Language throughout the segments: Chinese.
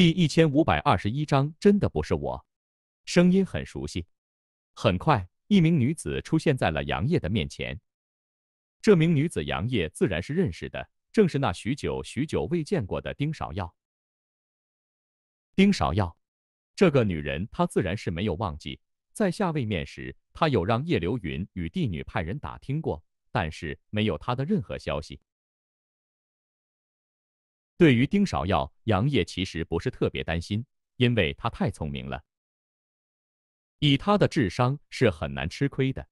第一千五百二十一章，真的不是我。声音很熟悉。很快，一名女子出现在了杨业的面前。这名女子，杨业自然是认识的，正是那许久许久未见过的丁芍药。丁芍药，这个女人，她自然是没有忘记。在下位面时，她有让叶流云与帝女派人打听过，但是没有她的任何消息。对于丁芍药，杨业其实不是特别担心，因为他太聪明了，以他的智商是很难吃亏的。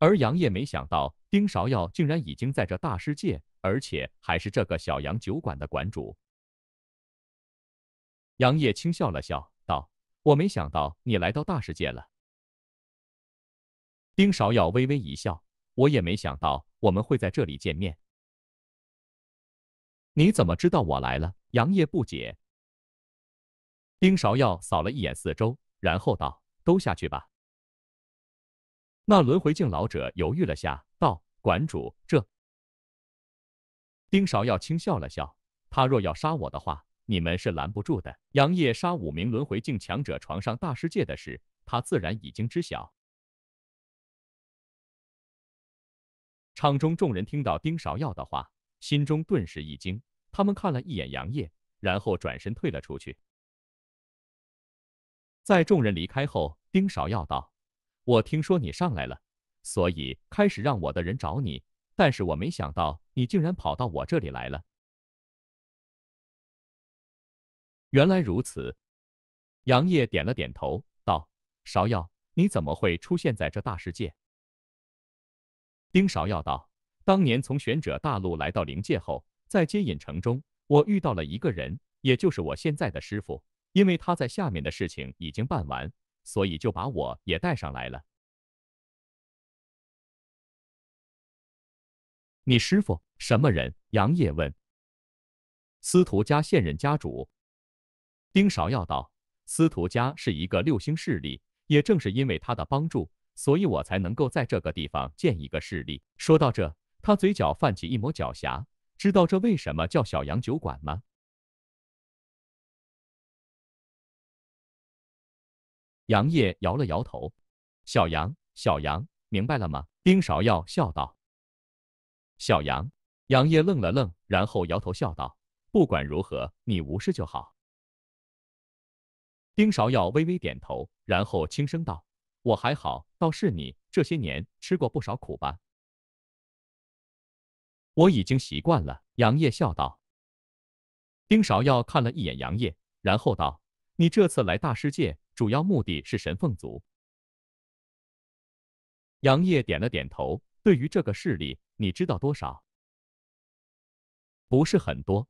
而杨业没想到，丁芍药竟然已经在这大世界，而且还是这个小杨酒馆的馆主。杨业轻笑了笑，道：“我没想到你来到大世界了。”丁芍药微微一笑：“我也没想到我们会在这里见面。”你怎么知道我来了？杨业不解。丁芍药扫了一眼四周，然后道：“都下去吧。”那轮回境老者犹豫了下，道：“馆主，这……”丁芍药轻笑了笑：“他若要杀我的话，你们是拦不住的。”杨业杀五名轮回境强者，闯上大世界的事，他自然已经知晓。场中众人听到丁芍药的话，心中顿时一惊。他们看了一眼杨业，然后转身退了出去。在众人离开后，丁芍药道：“我听说你上来了，所以开始让我的人找你，但是我没想到你竟然跑到我这里来了。”原来如此，杨业点了点头道：“芍药，你怎么会出现在这大世界？”丁芍药道：“当年从玄者大陆来到灵界后。”在接引城中，我遇到了一个人，也就是我现在的师傅。因为他在下面的事情已经办完，所以就把我也带上来了。你师傅什么人？杨业问。司徒家现任家主，丁芍药道。司徒家是一个六星势力，也正是因为他的帮助，所以我才能够在这个地方建一个势力。说到这，他嘴角泛起一抹狡黠。知道这为什么叫小杨酒馆吗？杨业摇了摇头。小杨，小杨，明白了吗？丁芍药笑道。小杨，杨业愣了愣，然后摇头笑道：“不管如何，你无事就好。”丁芍药微微点头，然后轻声道：“我还好，倒是你，这些年吃过不少苦吧？”我已经习惯了。”杨业笑道。丁芍药看了一眼杨业，然后道：“你这次来大世界，主要目的是神凤族。”杨业点了点头。对于这个势力，你知道多少？不是很多。”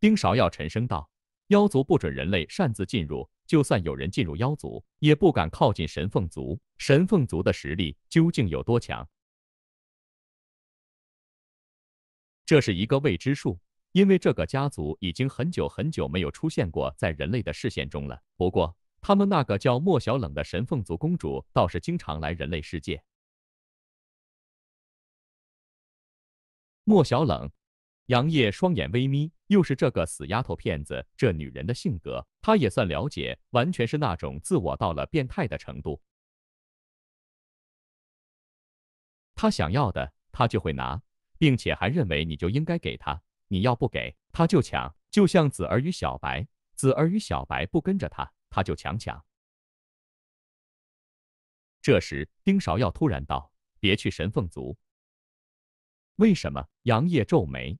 丁芍药沉声道：“妖族不准人类擅自进入，就算有人进入妖族，也不敢靠近神凤族。神凤族的实力究竟有多强？”这是一个未知数，因为这个家族已经很久很久没有出现过在人类的视线中了。不过，他们那个叫莫小冷的神凤族公主倒是经常来人类世界。莫小冷，杨业双眼微眯，又是这个死丫头片子。这女人的性格，他也算了解，完全是那种自我到了变态的程度。他想要的，他就会拿。并且还认为你就应该给他，你要不给他就抢，就像子儿与小白，子儿与小白不跟着他，他就强抢。这时，丁芍药突然道：“别去神凤族。”为什么？杨业皱眉。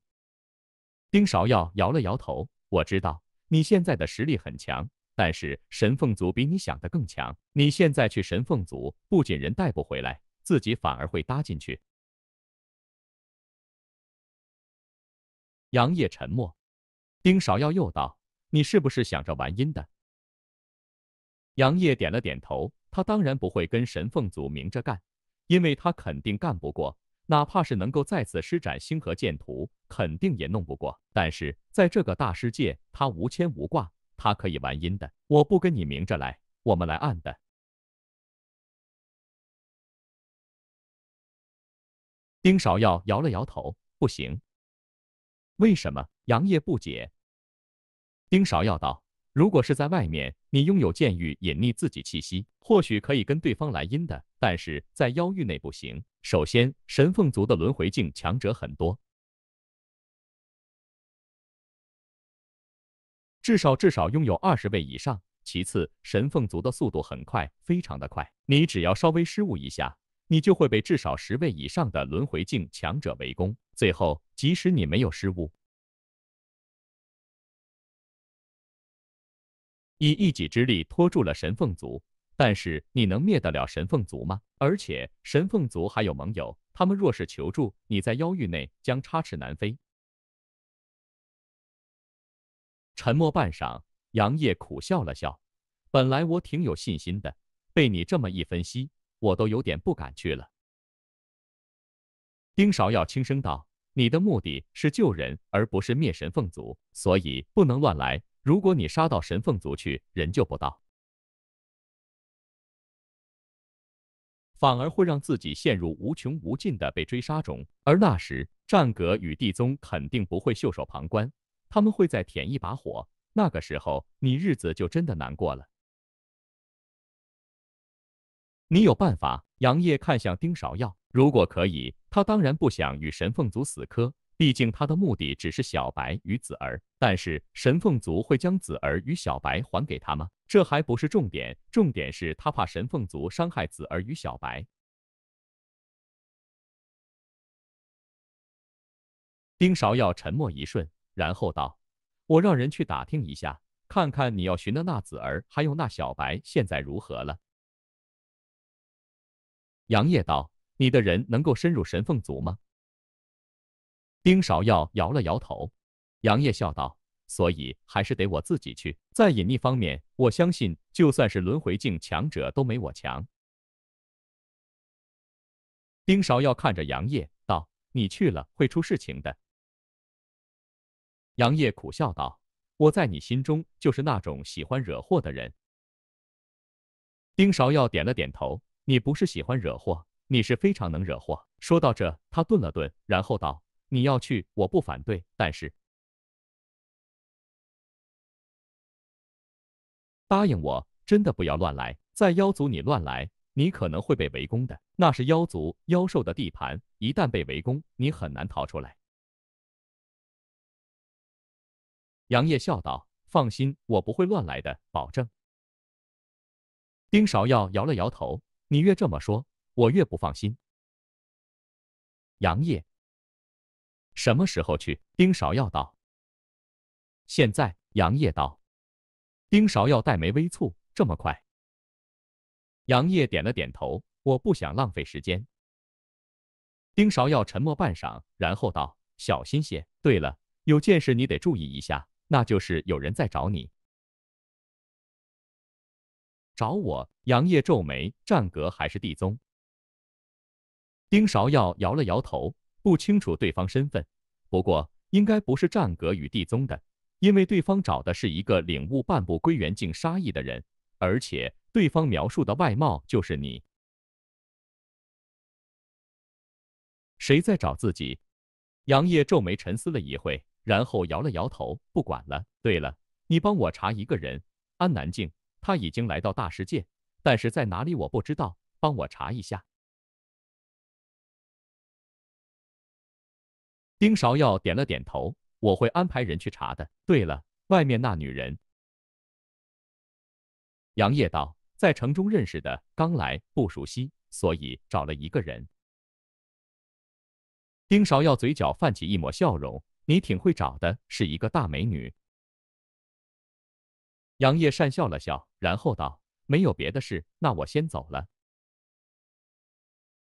丁芍药摇了摇头：“我知道你现在的实力很强，但是神凤族比你想的更强。你现在去神凤族，不仅人带不回来，自己反而会搭进去。”杨业沉默，丁芍药又道：“你是不是想着玩阴的？”杨业点了点头。他当然不会跟神凤族明着干，因为他肯定干不过。哪怕是能够再次施展星河剑图，肯定也弄不过。但是在这个大世界，他无牵无挂，他可以玩阴的。我不跟你明着来，我们来暗的。丁芍药摇了摇头：“不行。”为什么？杨业不解。丁芍药道：“如果是在外面，你拥有剑域隐匿自己气息，或许可以跟对方来阴的；但是在妖域内不行。首先，神凤族的轮回境强者很多，至少至少拥有二十位以上。其次，神凤族的速度很快，非常的快，你只要稍微失误一下。”你就会被至少十位以上的轮回境强者围攻，最后即使你没有失误，以一己之力拖住了神凤族，但是你能灭得了神凤族吗？而且神凤族还有盟友，他们若是求助，你在妖域内将插翅难飞。沉默半晌，杨业苦笑了笑，本来我挺有信心的，被你这么一分析。我都有点不敢去了。丁芍药轻声道：“你的目的是救人，而不是灭神凤族，所以不能乱来。如果你杀到神凤族去，人救不到，反而会让自己陷入无穷无尽的被追杀中。而那时，战阁与帝宗肯定不会袖手旁观，他们会再添一把火。那个时候，你日子就真的难过了。”你有办法？杨业看向丁芍药，如果可以，他当然不想与神凤族死磕，毕竟他的目的只是小白与子儿。但是神凤族会将子儿与小白还给他吗？这还不是重点，重点是他怕神凤族伤害子儿与小白。丁芍药沉默一瞬，然后道：“我让人去打听一下，看看你要寻的那子儿，还有那小白现在如何了。”杨业道：“你的人能够深入神凤族吗？”丁芍药摇了摇头。杨业笑道：“所以还是得我自己去。在隐匿方面，我相信就算是轮回境强者都没我强。”丁芍药看着杨业道：“你去了会出事情的。”杨业苦笑道：“我在你心中就是那种喜欢惹祸的人。”丁芍药点了点头。你不是喜欢惹祸，你是非常能惹祸。说到这，他顿了顿，然后道：“你要去，我不反对，但是答应我，真的不要乱来。在妖族，你乱来，你可能会被围攻的。那是妖族妖兽的地盘，一旦被围攻，你很难逃出来。”杨业笑道：“放心，我不会乱来的，保证。”丁芍药摇了摇头。你越这么说，我越不放心。杨业，什么时候去？丁芍药道。现在。杨业道。丁芍药黛眉微蹙，这么快？杨业点了点头。我不想浪费时间。丁芍药沉默半晌，然后道：“小心些。对了，有件事你得注意一下，那就是有人在找你。”找我，杨业皱眉。战阁还是地宗？丁芍药摇了摇头，不清楚对方身份。不过应该不是战阁与地宗的，因为对方找的是一个领悟半步归元境杀意的人，而且对方描述的外貌就是你。谁在找自己？杨业皱眉沉思了一会，然后摇了摇头，不管了。对了，你帮我查一个人，安南静。他已经来到大世界，但是在哪里我不知道，帮我查一下。丁芍药点了点头：“我会安排人去查的。”对了，外面那女人，杨业道：“在城中认识的，刚来不熟悉，所以找了一个人。”丁芍药嘴角泛起一抹笑容：“你挺会找的，是一个大美女。”杨业讪笑了笑。然后道：“没有别的事，那我先走了。”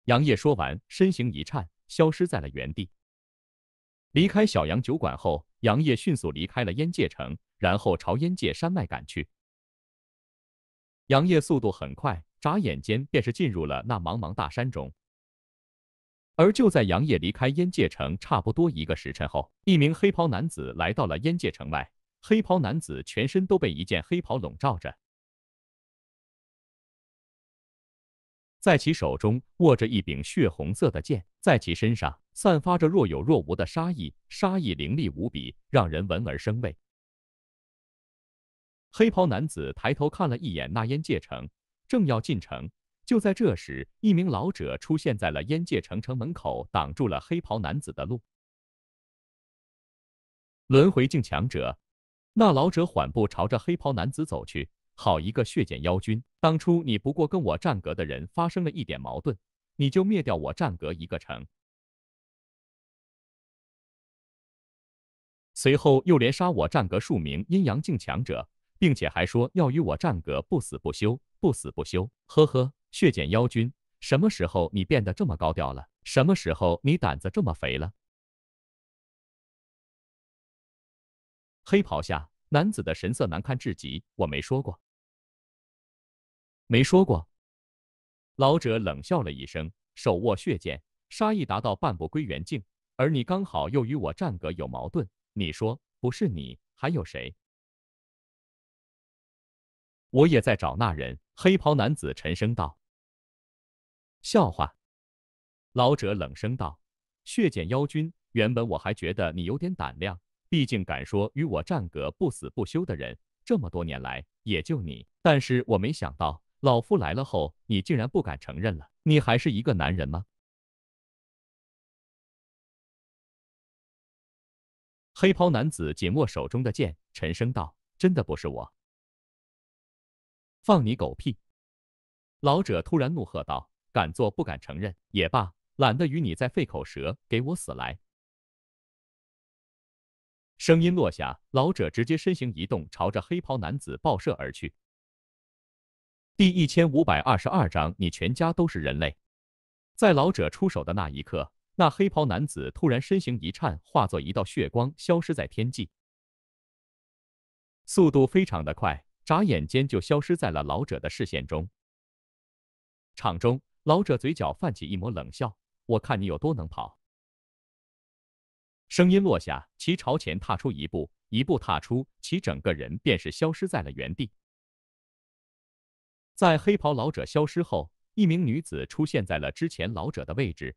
杨业说完，身形一颤，消失在了原地。离开小杨酒馆后，杨业迅速离开了燕界城，然后朝燕界山脉赶去。杨业速度很快，眨眼间便是进入了那茫茫大山中。而就在杨业离开燕界城差不多一个时辰后，一名黑袍男子来到了燕界城外。黑袍男子全身都被一件黑袍笼罩着。在其手中握着一柄血红色的剑，在其身上散发着若有若无的杀意，杀意凌厉无比，让人闻而生畏。黑袍男子抬头看了一眼那烟界城，正要进城，就在这时，一名老者出现在了烟界城城门口，挡住了黑袍男子的路。轮回境强者，那老者缓步朝着黑袍男子走去。好一个血溅妖君！当初你不过跟我战阁的人发生了一点矛盾，你就灭掉我战阁一个城，随后又连杀我战阁数名阴阳境强者，并且还说要与我战阁不死不休，不死不休。呵呵，血溅妖君，什么时候你变得这么高调了？什么时候你胆子这么肥了？黑袍下男子的神色难看至极，我没说过。没说过。老者冷笑了一声，手握血剑，杀意达到半步归元境。而你刚好又与我战阁有矛盾，你说不是你还有谁？我也在找那人。黑袍男子沉声道。笑话。老者冷声道。血剑妖君，原本我还觉得你有点胆量，毕竟敢说与我战阁不死不休的人，这么多年来也就你。但是我没想到。老夫来了后，你竟然不敢承认了？你还是一个男人吗？黑袍男子紧握手中的剑，沉声道：“真的不是我。”放你狗屁！老者突然怒喝道：“敢做不敢承认也罢，懒得与你再费口舌，给我死来！”声音落下，老者直接身形移动，朝着黑袍男子爆射而去。第一千五百二十二章，你全家都是人类。在老者出手的那一刻，那黑袍男子突然身形一颤，化作一道血光，消失在天际，速度非常的快，眨眼间就消失在了老者的视线中。场中，老者嘴角泛起一抹冷笑，我看你有多能跑。声音落下，其朝前踏出一步，一步踏出，其整个人便是消失在了原地。在黑袍老者消失后，一名女子出现在了之前老者的位置。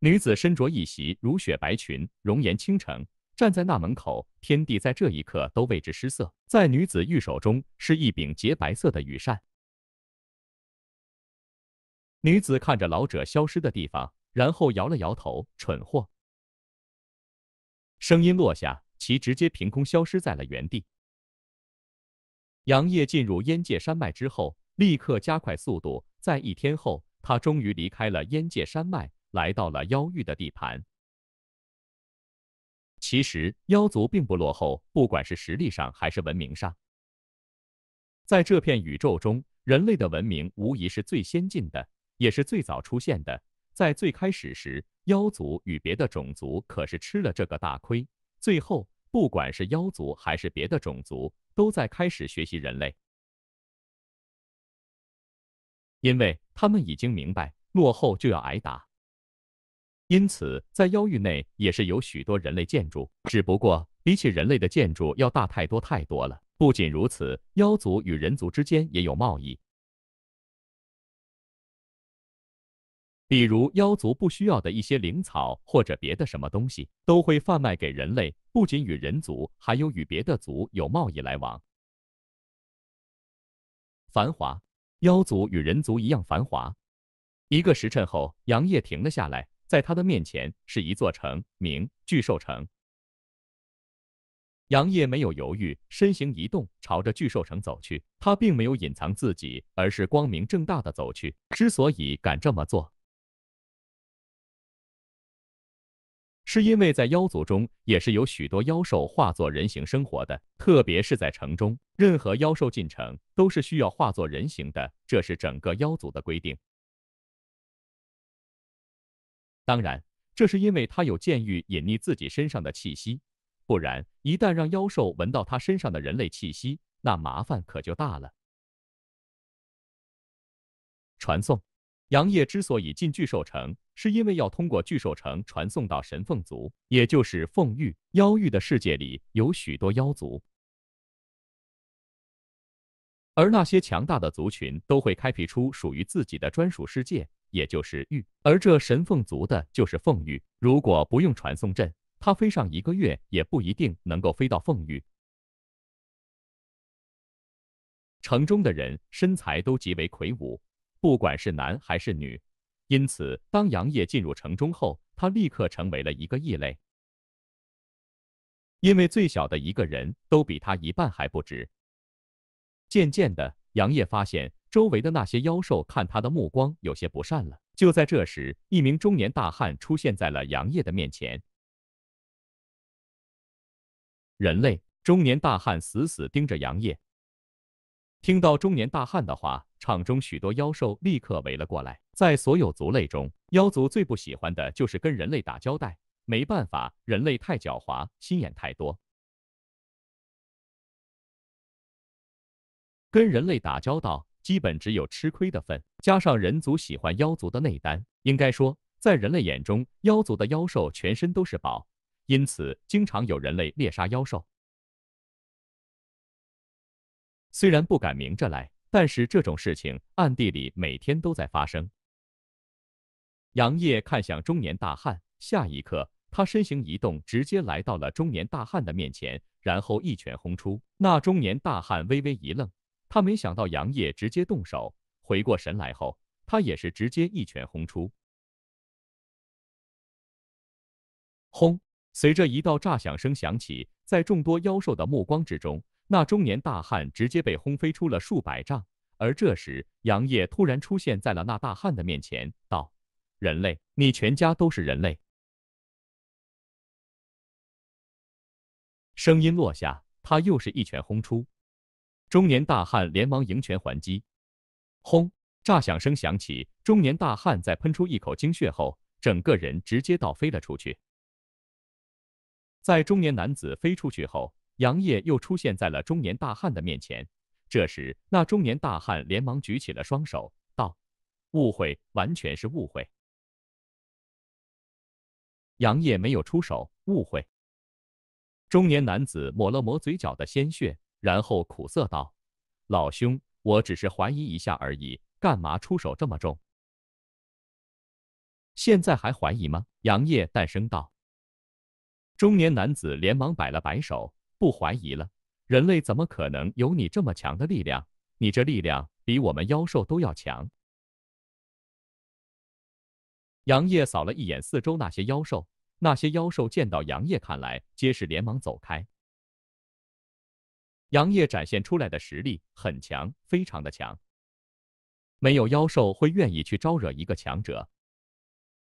女子身着一袭如雪白裙，容颜倾城，站在那门口，天地在这一刻都为之失色。在女子玉手中是一柄洁白色的羽扇。女子看着老者消失的地方，然后摇了摇头：“蠢货。”声音落下，其直接凭空消失在了原地。杨业进入燕界山脉之后，立刻加快速度。在一天后，他终于离开了燕界山脉，来到了妖域的地盘。其实，妖族并不落后，不管是实力上还是文明上。在这片宇宙中，人类的文明无疑是最先进的，也是最早出现的。在最开始时，妖族与别的种族可是吃了这个大亏。最后。不管是妖族还是别的种族，都在开始学习人类，因为他们已经明白落后就要挨打。因此，在妖域内也是有许多人类建筑，只不过比起人类的建筑要大太多太多了。不仅如此，妖族与人族之间也有贸易。比如妖族不需要的一些灵草或者别的什么东西，都会贩卖给人类。不仅与人族，还有与别的族有贸易来往。繁华，妖族与人族一样繁华。一个时辰后，杨业停了下来，在他的面前是一座城，名巨兽城。杨业没有犹豫，身形一动，朝着巨兽城走去。他并没有隐藏自己，而是光明正大的走去。之所以敢这么做，是因为在妖族中，也是有许多妖兽化作人形生活的，特别是在城中，任何妖兽进城都是需要化作人形的，这是整个妖族的规定。当然，这是因为他有剑玉隐匿自己身上的气息，不然一旦让妖兽闻到他身上的人类气息，那麻烦可就大了。传送。杨业之所以进巨兽城，是因为要通过巨兽城传送到神凤族，也就是凤域、妖域的世界里，有许多妖族，而那些强大的族群都会开辟出属于自己的专属世界，也就是域。而这神凤族的就是凤域。如果不用传送阵，他飞上一个月也不一定能够飞到凤域。城中的人身材都极为魁梧。不管是男还是女，因此，当杨业进入城中后，他立刻成为了一个异类，因为最小的一个人都比他一半还不止。渐渐的，杨业发现周围的那些妖兽看他的目光有些不善了。就在这时，一名中年大汉出现在了杨业的面前。人类，中年大汉死死盯着杨业。听到中年大汉的话，场中许多妖兽立刻围了过来。在所有族类中，妖族最不喜欢的就是跟人类打交道。没办法，人类太狡猾，心眼太多。跟人类打交道，基本只有吃亏的份。加上人族喜欢妖族的内丹，应该说，在人类眼中，妖族的妖兽全身都是宝，因此经常有人类猎杀妖兽。虽然不敢明着来，但是这种事情暗地里每天都在发生。杨业看向中年大汉，下一刻他身形一动，直接来到了中年大汉的面前，然后一拳轰出。那中年大汉微微一愣，他没想到杨业直接动手。回过神来后，他也是直接一拳轰出。轰！随着一道炸响声响起，在众多妖兽的目光之中。那中年大汉直接被轰飞出了数百丈，而这时，杨业突然出现在了那大汉的面前，道：“人类，你全家都是人类。”声音落下，他又是一拳轰出，中年大汉连忙迎拳还击，轰，炸响声响起，中年大汉在喷出一口精血后，整个人直接倒飞了出去。在中年男子飞出去后，杨业又出现在了中年大汉的面前，这时那中年大汉连忙举起了双手，道：“误会，完全是误会。”杨业没有出手，误会。中年男子抹了抹嘴角的鲜血，然后苦涩道：“老兄，我只是怀疑一下而已，干嘛出手这么重？现在还怀疑吗？”杨业淡声道。中年男子连忙摆了摆手。不怀疑了，人类怎么可能有你这么强的力量？你这力量比我们妖兽都要强。杨业扫了一眼四周那些妖兽，那些妖兽见到杨业看来，皆是连忙走开。杨业展现出来的实力很强，非常的强。没有妖兽会愿意去招惹一个强者。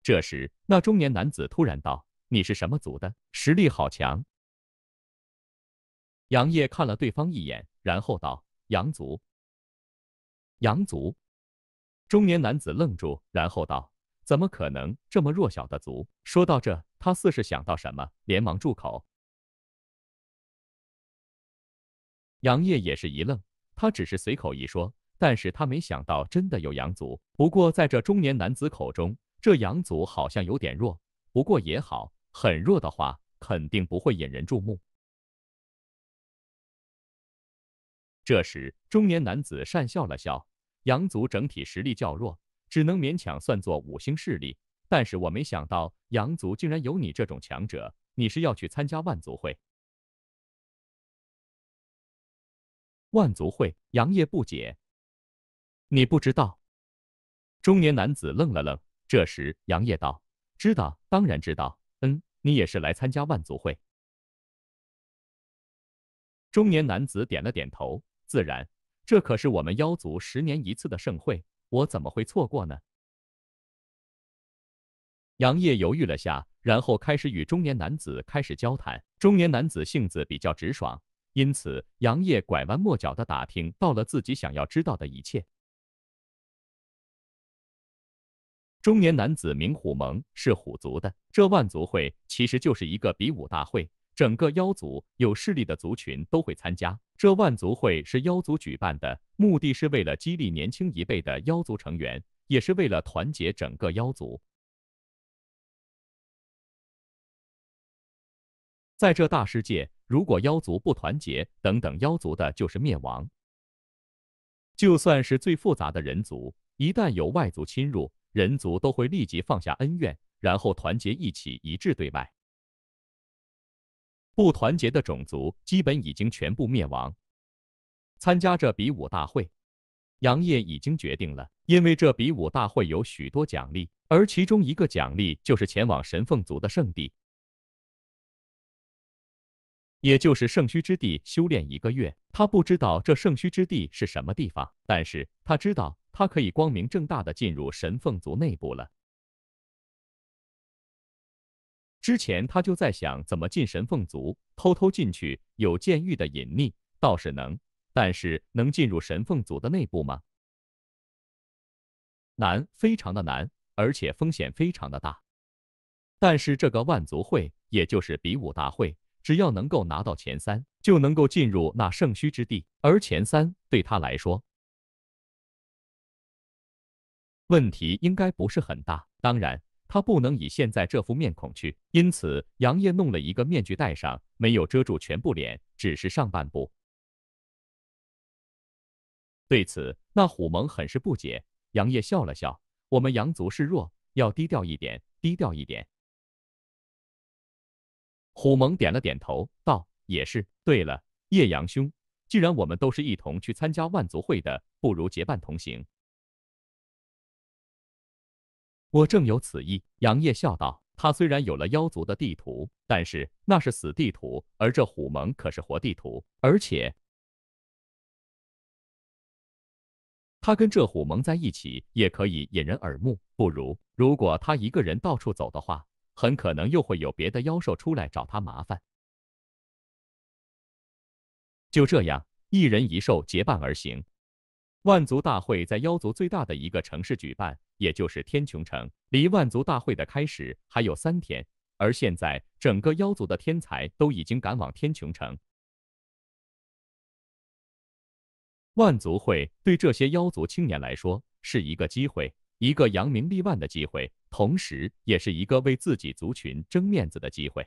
这时，那中年男子突然道：“你是什么族的？实力好强。”杨业看了对方一眼，然后道：“羊族，羊族。”中年男子愣住，然后道：“怎么可能？这么弱小的族？”说到这，他似是想到什么，连忙住口。杨业也是一愣，他只是随口一说，但是他没想到真的有羊族。不过在这中年男子口中，这羊族好像有点弱。不过也好，很弱的话，肯定不会引人注目。这时，中年男子讪笑了笑。羊族整体实力较弱，只能勉强算作五星势力。但是我没想到，羊族竟然有你这种强者。你是要去参加万族会？万族会？杨业不解。你不知道？中年男子愣了愣。这时，杨业道：“知道，当然知道。嗯，你也是来参加万族会？”中年男子点了点头。自然，这可是我们妖族十年一次的盛会，我怎么会错过呢？杨业犹豫了下，然后开始与中年男子开始交谈。中年男子性子比较直爽，因此杨业拐弯抹角的打听到了自己想要知道的一切。中年男子名虎盟，是虎族的。这万族会其实就是一个比武大会。整个妖族有势力的族群都会参加。这万族会是妖族举办的，目的是为了激励年轻一辈的妖族成员，也是为了团结整个妖族。在这大世界，如果妖族不团结，等等妖族的就是灭亡。就算是最复杂的人族，一旦有外族侵入，人族都会立即放下恩怨，然后团结一起，一致对外。不团结的种族基本已经全部灭亡。参加这比武大会，杨业已经决定了，因为这比武大会有许多奖励，而其中一个奖励就是前往神凤族的圣地，也就是圣虚之地修炼一个月。他不知道这圣虚之地是什么地方，但是他知道他可以光明正大的进入神凤族内部了。之前他就在想怎么进神凤族，偷偷进去有监狱的隐秘倒是能，但是能进入神凤族的内部吗？难，非常的难，而且风险非常的大。但是这个万族会，也就是比武大会，只要能够拿到前三，就能够进入那圣虚之地。而前三对他来说，问题应该不是很大。当然。他不能以现在这副面孔去，因此杨业弄了一个面具戴上，没有遮住全部脸，只是上半部。对此，那虎蒙很是不解。杨业笑了笑：“我们杨族示弱，要低调一点，低调一点。”虎蒙点了点头，道：“也是。对了，叶阳兄，既然我们都是一同去参加万族会的，不如结伴同行。”我正有此意，杨业笑道：“他虽然有了妖族的地图，但是那是死地图，而这虎盟可是活地图，而且他跟这虎盟在一起也可以引人耳目。不如，如果他一个人到处走的话，很可能又会有别的妖兽出来找他麻烦。就这样，一人一兽结伴而行。万族大会在妖族最大的一个城市举办。”也就是天穹城，离万族大会的开始还有三天。而现在，整个妖族的天才都已经赶往天穹城。万族会对这些妖族青年来说是一个机会，一个扬名立万的机会，同时也是一个为自己族群争面子的机会。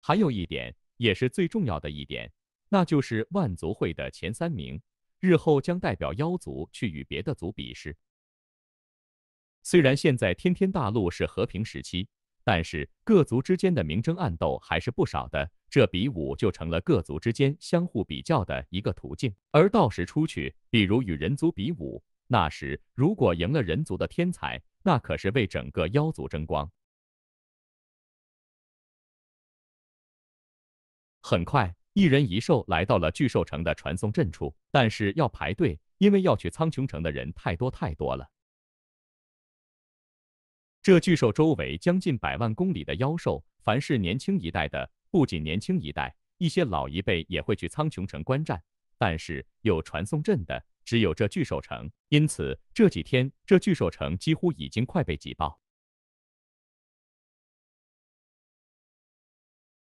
还有一点，也是最重要的一点，那就是万族会的前三名。日后将代表妖族去与别的族比试。虽然现在天天大陆是和平时期，但是各族之间的明争暗斗还是不少的。这比武就成了各族之间相互比较的一个途径。而到时出去，比如与人族比武，那时如果赢了人族的天才，那可是为整个妖族争光。很快。一人一兽来到了巨兽城的传送阵处，但是要排队，因为要去苍穹城的人太多太多了。这巨兽周围将近百万公里的妖兽，凡是年轻一代的，不仅年轻一代，一些老一辈也会去苍穹城观战。但是有传送阵的只有这巨兽城，因此这几天这巨兽城几乎已经快被挤爆。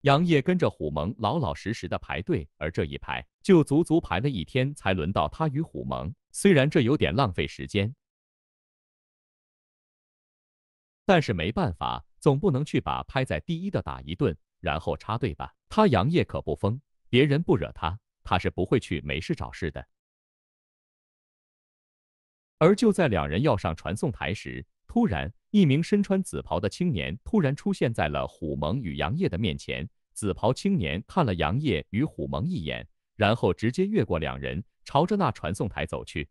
杨业跟着虎萌老老实实的排队，而这一排就足足排了一天，才轮到他与虎萌。虽然这有点浪费时间，但是没办法，总不能去把排在第一的打一顿，然后插队吧？他杨业可不疯，别人不惹他，他是不会去没事找事的。而就在两人要上传送台时，突然，一名身穿紫袍的青年突然出现在了虎萌与杨业的面前。紫袍青年看了杨业与虎萌一眼，然后直接越过两人，朝着那传送台走去。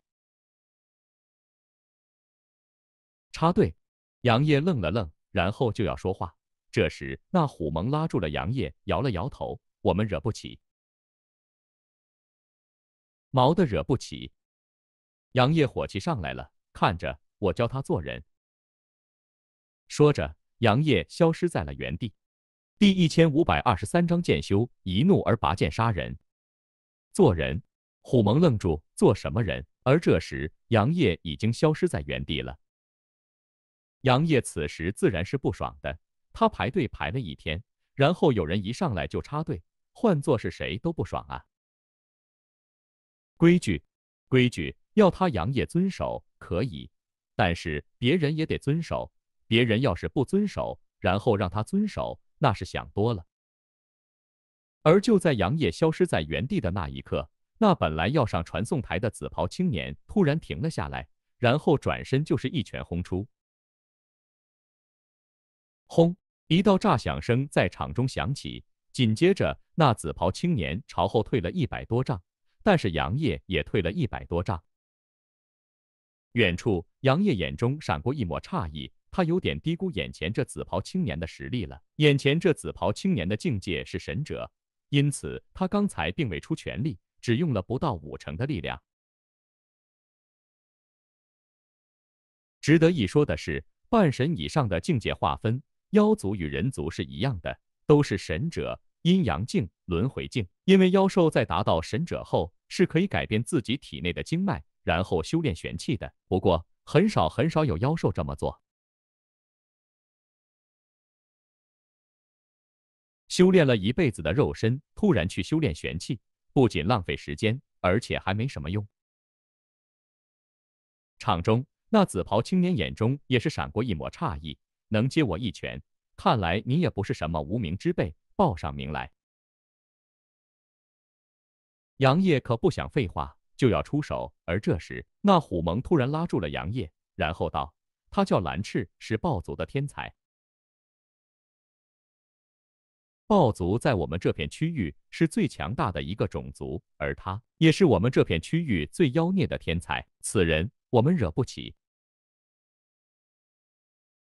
插队！杨业愣了愣，然后就要说话。这时，那虎萌拉住了杨业，摇了摇头：“我们惹不起，毛的惹不起。”杨业火气上来了，看着我教他做人。说着，杨业消失在了原地。第一千五百二十三章：剑修一怒而拔剑杀人。做人，虎蒙愣住，做什么人？而这时，杨业已经消失在原地了。杨业此时自然是不爽的，他排队排了一天，然后有人一上来就插队，换做是谁都不爽啊。规矩，规矩要他杨业遵守可以，但是别人也得遵守。别人要是不遵守，然后让他遵守，那是想多了。而就在杨业消失在原地的那一刻，那本来要上传送台的紫袍青年突然停了下来，然后转身就是一拳轰出。轰！一道炸响声在场中响起，紧接着那紫袍青年朝后退了一百多丈，但是杨业也退了一百多丈。远处，杨业眼中闪过一抹诧异。他有点低估眼前这紫袍青年的实力了。眼前这紫袍青年的境界是神者，因此他刚才并未出全力，只用了不到五成的力量。值得一说的是，半神以上的境界划分，妖族与人族是一样的，都是神者、阴阳境、轮回境。因为妖兽在达到神者后，是可以改变自己体内的经脉，然后修炼玄气的。不过，很少很少有妖兽这么做。修炼了一辈子的肉身，突然去修炼玄气，不仅浪费时间，而且还没什么用。场中那紫袍青年眼中也是闪过一抹诧异，能接我一拳，看来你也不是什么无名之辈，报上名来。杨业可不想废话，就要出手，而这时那虎萌突然拉住了杨业，然后道：“他叫蓝赤，是豹族的天才。”暴族在我们这片区域是最强大的一个种族，而他也是我们这片区域最妖孽的天才。此人，我们惹不起。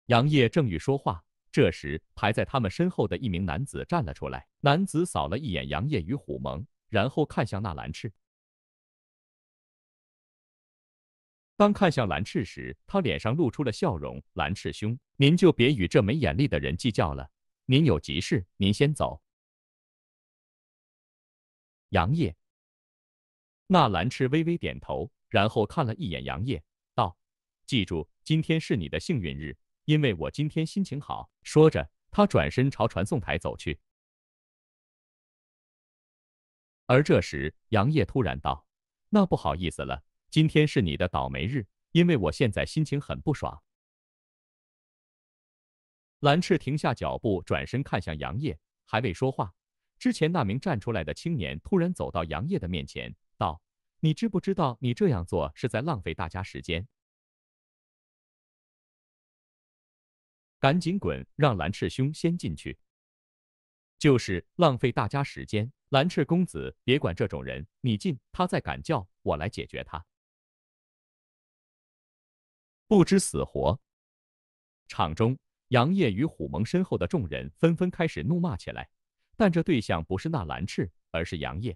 杨业正欲说话，这时排在他们身后的一名男子站了出来。男子扫了一眼杨业与虎蒙，然后看向那蓝翅。当看向蓝翅时，他脸上露出了笑容：“蓝翅兄，您就别与这没眼力的人计较了。”您有急事，您先走。杨业，纳兰赤微微点头，然后看了一眼杨业，道：“记住，今天是你的幸运日，因为我今天心情好。”说着，他转身朝传送台走去。而这时，杨业突然道：“那不好意思了，今天是你的倒霉日，因为我现在心情很不爽。”蓝赤停下脚步，转身看向杨业，还未说话，之前那名站出来的青年突然走到杨业的面前，道：“你知不知道，你这样做是在浪费大家时间？赶紧滚，让蓝赤兄先进去。”“就是浪费大家时间，蓝赤公子，别管这种人，你进，他再敢叫我来解决他，不知死活。”场中。杨业与虎萌身后的众人纷纷开始怒骂起来，但这对象不是那蓝翅，而是杨业。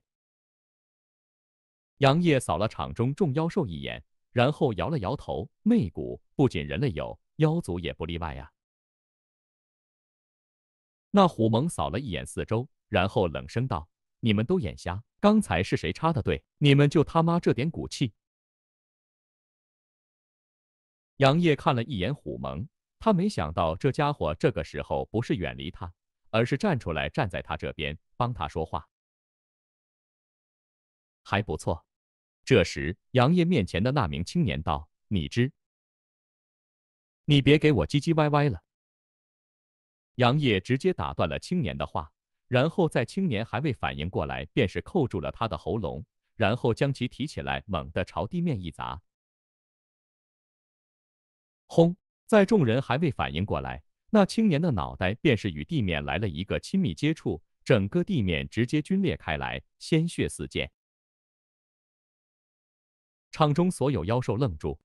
杨业扫了场中众妖兽一眼，然后摇了摇头：“媚骨，不仅人类有，妖族也不例外呀。”那虎萌扫了一眼四周，然后冷声道：“你们都眼瞎？刚才是谁插的队？你们就他妈这点骨气？”杨业看了一眼虎萌，他没想到这家伙这个时候不是远离他，而是站出来站在他这边帮他说话，还不错。这时杨业面前的那名青年道：“你知，你别给我唧唧歪歪了。”杨业直接打断了青年的话，然后在青年还未反应过来，便是扣住了他的喉咙，然后将其提起来，猛地朝地面一砸，轰！在众人还未反应过来，那青年的脑袋便是与地面来了一个亲密接触，整个地面直接皲裂开来，鲜血四溅。场中所有妖兽愣住，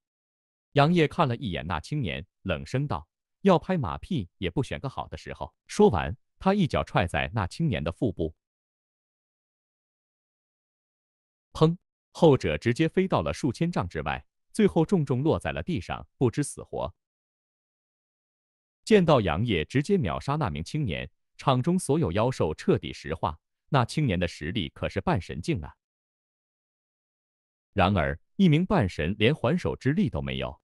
杨业看了一眼那青年，冷声道：“要拍马屁也不选个好的时候。”说完，他一脚踹在那青年的腹部，砰！后者直接飞到了数千丈之外，最后重重落在了地上，不知死活。见到杨业直接秒杀那名青年，场中所有妖兽彻底石化。那青年的实力可是半神境啊！然而，一名半神连还手之力都没有，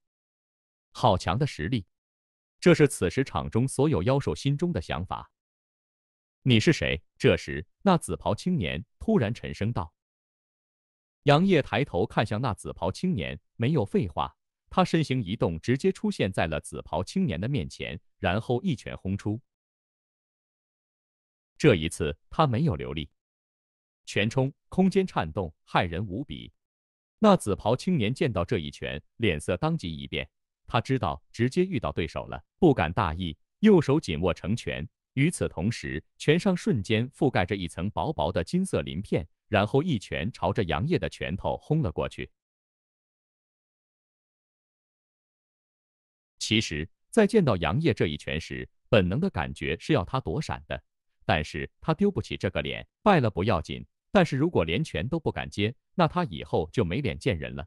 好强的实力！这是此时场中所有妖兽心中的想法。你是谁？这时，那紫袍青年突然沉声道。杨业抬头看向那紫袍青年，没有废话。他身形一动，直接出现在了紫袍青年的面前，然后一拳轰出。这一次他没有留力，拳冲，空间颤动，骇人无比。那紫袍青年见到这一拳，脸色当即一变，他知道直接遇到对手了，不敢大意，右手紧握成拳。与此同时，拳上瞬间覆盖着一层薄薄的金色鳞片，然后一拳朝着杨业的拳头轰了过去。其实，在见到杨业这一拳时，本能的感觉是要他躲闪的，但是他丢不起这个脸，败了不要紧，但是如果连拳都不敢接，那他以后就没脸见人了。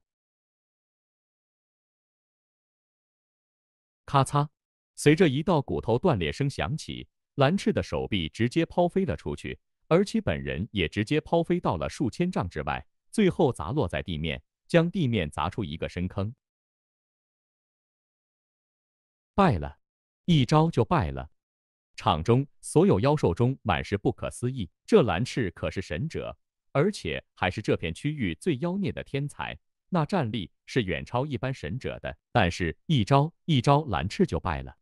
咔嚓，随着一道骨头断裂声响起，蓝翅的手臂直接抛飞了出去，而其本人也直接抛飞到了数千丈之外，最后砸落在地面，将地面砸出一个深坑。败了，一招就败了。场中所有妖兽中满是不可思议。这蓝翅可是神者，而且还是这片区域最妖孽的天才，那战力是远超一般神者的。但是，一招一招，蓝翅就败了。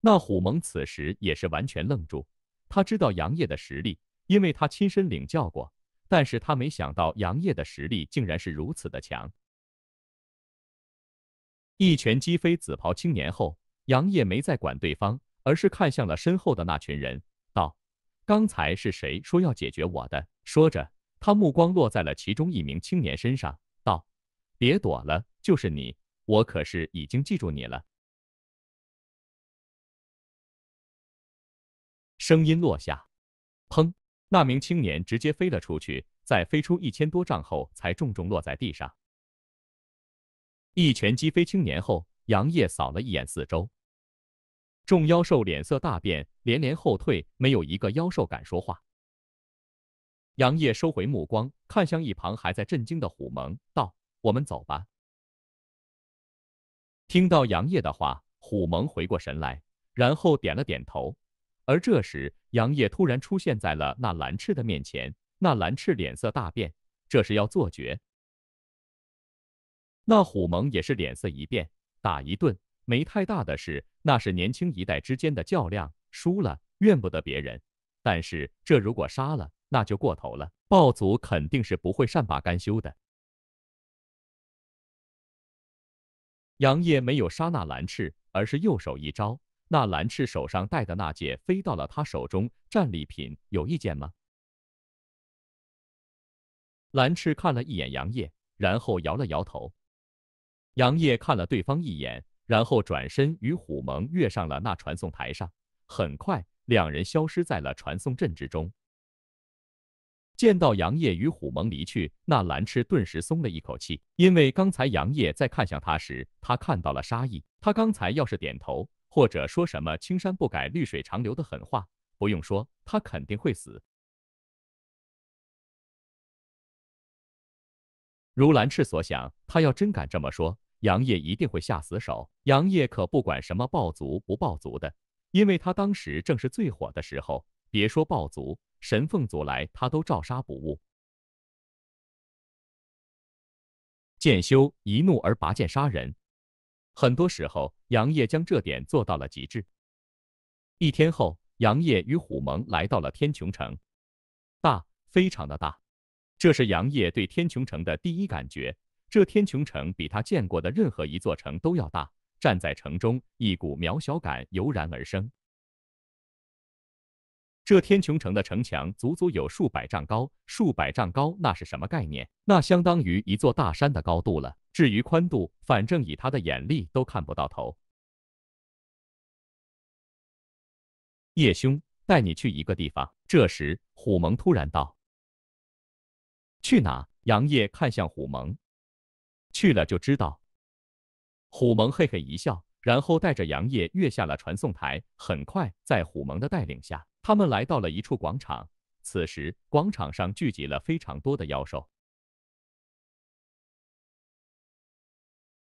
那虎蒙此时也是完全愣住，他知道杨业的实力，因为他亲身领教过。但是他没想到杨业的实力竟然是如此的强。一拳击飞紫袍青年后，杨业没再管对方，而是看向了身后的那群人，道：“刚才是谁说要解决我的？”说着，他目光落在了其中一名青年身上，道：“别躲了，就是你！我可是已经记住你了。”声音落下，砰！那名青年直接飞了出去，在飞出一千多丈后，才重重落在地上。一拳击飞青年后，杨业扫了一眼四周，众妖兽脸色大变，连连后退，没有一个妖兽敢说话。杨业收回目光，看向一旁还在震惊的虎蒙，道：“我们走吧。”听到杨业的话，虎蒙回过神来，然后点了点头。而这时，杨业突然出现在了那蓝翅的面前，那蓝翅脸色大变，这是要做绝？那虎蒙也是脸色一变，打一顿没太大的事，那是年轻一代之间的较量，输了怨不得别人。但是这如果杀了，那就过头了，暴族肯定是不会善罢甘休的。杨业没有杀那蓝翅，而是右手一招，那蓝翅手上戴的那戒飞到了他手中，战利品有意见吗？蓝翅看了一眼杨业，然后摇了摇头。杨业看了对方一眼，然后转身与虎蒙跃上了那传送台上。很快，两人消失在了传送阵之中。见到杨业与虎蒙离去，那蓝翅顿时松了一口气，因为刚才杨业在看向他时，他看到了杀意。他刚才要是点头，或者说什么“青山不改，绿水长流”的狠话，不用说，他肯定会死。如蓝翅所想，他要真敢这么说。杨业一定会下死手。杨业可不管什么暴族不暴族的，因为他当时正是最火的时候，别说暴族，神凤族来他都照杀不误。剑修一怒而拔剑杀人，很多时候杨业将这点做到了极致。一天后，杨业与虎萌来到了天穹城，大非常的大，这是杨业对天穹城的第一感觉。这天穹城比他见过的任何一座城都要大，站在城中，一股渺小感油然而生。这天穹城的城墙足足有数百丈高，数百丈高，那是什么概念？那相当于一座大山的高度了。至于宽度，反正以他的眼力都看不到头。叶兄，带你去一个地方。这时，虎蒙突然道：“去哪？”杨业看向虎蒙。去了就知道。虎蒙嘿嘿一笑，然后带着杨业跃下了传送台。很快，在虎蒙的带领下，他们来到了一处广场。此时，广场上聚集了非常多的妖兽。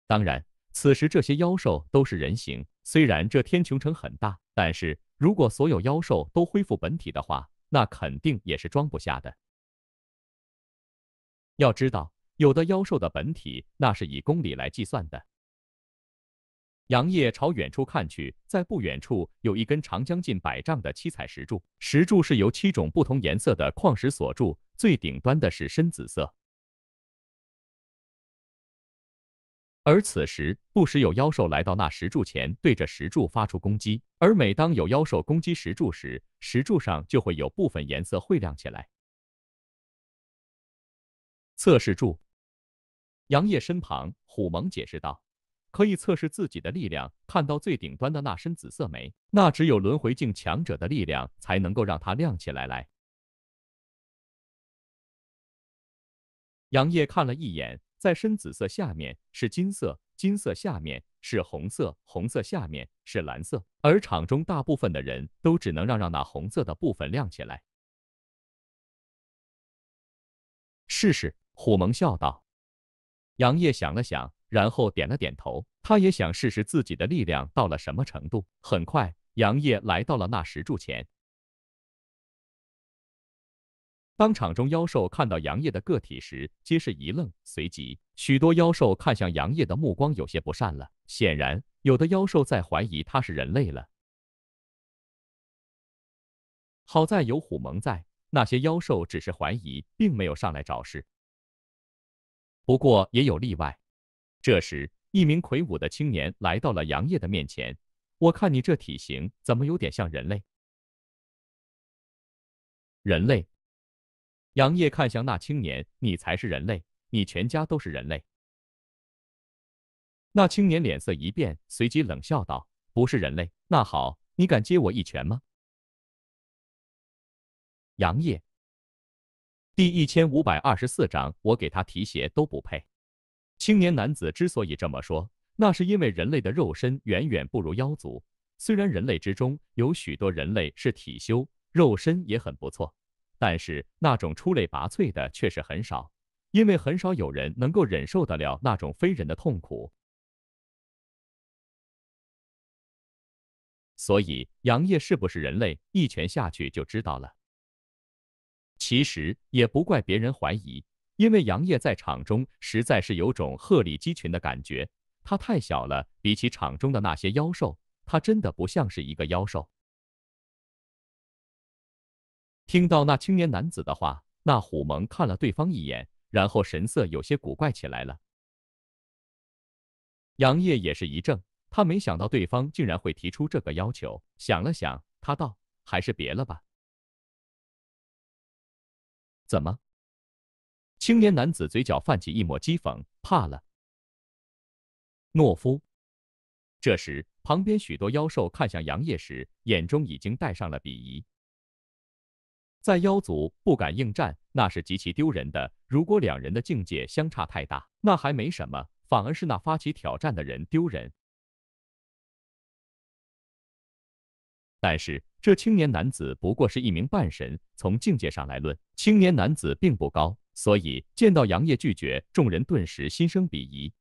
当然，此时这些妖兽都是人形。虽然这天穹城很大，但是如果所有妖兽都恢复本体的话，那肯定也是装不下的。要知道。有的妖兽的本体那是以公里来计算的。杨业朝远处看去，在不远处有一根长将近百丈的七彩石柱，石柱是由七种不同颜色的矿石所铸，最顶端的是深紫色。而此时，不时有妖兽来到那石柱前，对着石柱发出攻击。而每当有妖兽攻击石柱时，石柱上就会有部分颜色会亮起来。测试柱。杨业身旁，虎萌解释道：“可以测试自己的力量，看到最顶端的那身紫色没？那只有轮回境强者的力量才能够让它亮起来。”来，杨业看了一眼，在深紫色下面是金色，金色下面是红色，红色下面是蓝色。而场中大部分的人都只能让让那红色的部分亮起来。试试，虎萌笑道。杨业想了想，然后点了点头。他也想试试自己的力量到了什么程度。很快，杨业来到了那石柱前。当场中妖兽看到杨业的个体时，皆是一愣，随即许多妖兽看向杨业的目光有些不善了。显然，有的妖兽在怀疑他是人类了。好在有虎萌在，那些妖兽只是怀疑，并没有上来找事。不过也有例外。这时，一名魁梧的青年来到了杨业的面前。我看你这体型，怎么有点像人类？人类？杨业看向那青年：“你才是人类，你全家都是人类。”那青年脸色一变，随即冷笑道：“不是人类？那好，你敢接我一拳吗？”杨业。第一千五百二十四章，我给他提鞋都不配。青年男子之所以这么说，那是因为人类的肉身远远不如妖族。虽然人类之中有许多人类是体修，肉身也很不错，但是那种出类拔萃的却是很少，因为很少有人能够忍受得了那种非人的痛苦。所以，杨业是不是人类，一拳下去就知道了。其实也不怪别人怀疑，因为杨业在场中实在是有种鹤立鸡群的感觉。他太小了，比起场中的那些妖兽，他真的不像是一个妖兽。听到那青年男子的话，那虎蒙看了对方一眼，然后神色有些古怪起来了。杨业也是一怔，他没想到对方竟然会提出这个要求。想了想，他道：“还是别了吧。”怎么？青年男子嘴角泛起一抹讥讽，怕了？懦夫！这时，旁边许多妖兽看向杨业时，眼中已经带上了鄙夷。在妖族，不敢应战，那是极其丢人的。如果两人的境界相差太大，那还没什么，反而是那发起挑战的人丢人。但是这青年男子不过是一名半神，从境界上来论，青年男子并不高，所以见到杨业拒绝，众人顿时心生鄙夷。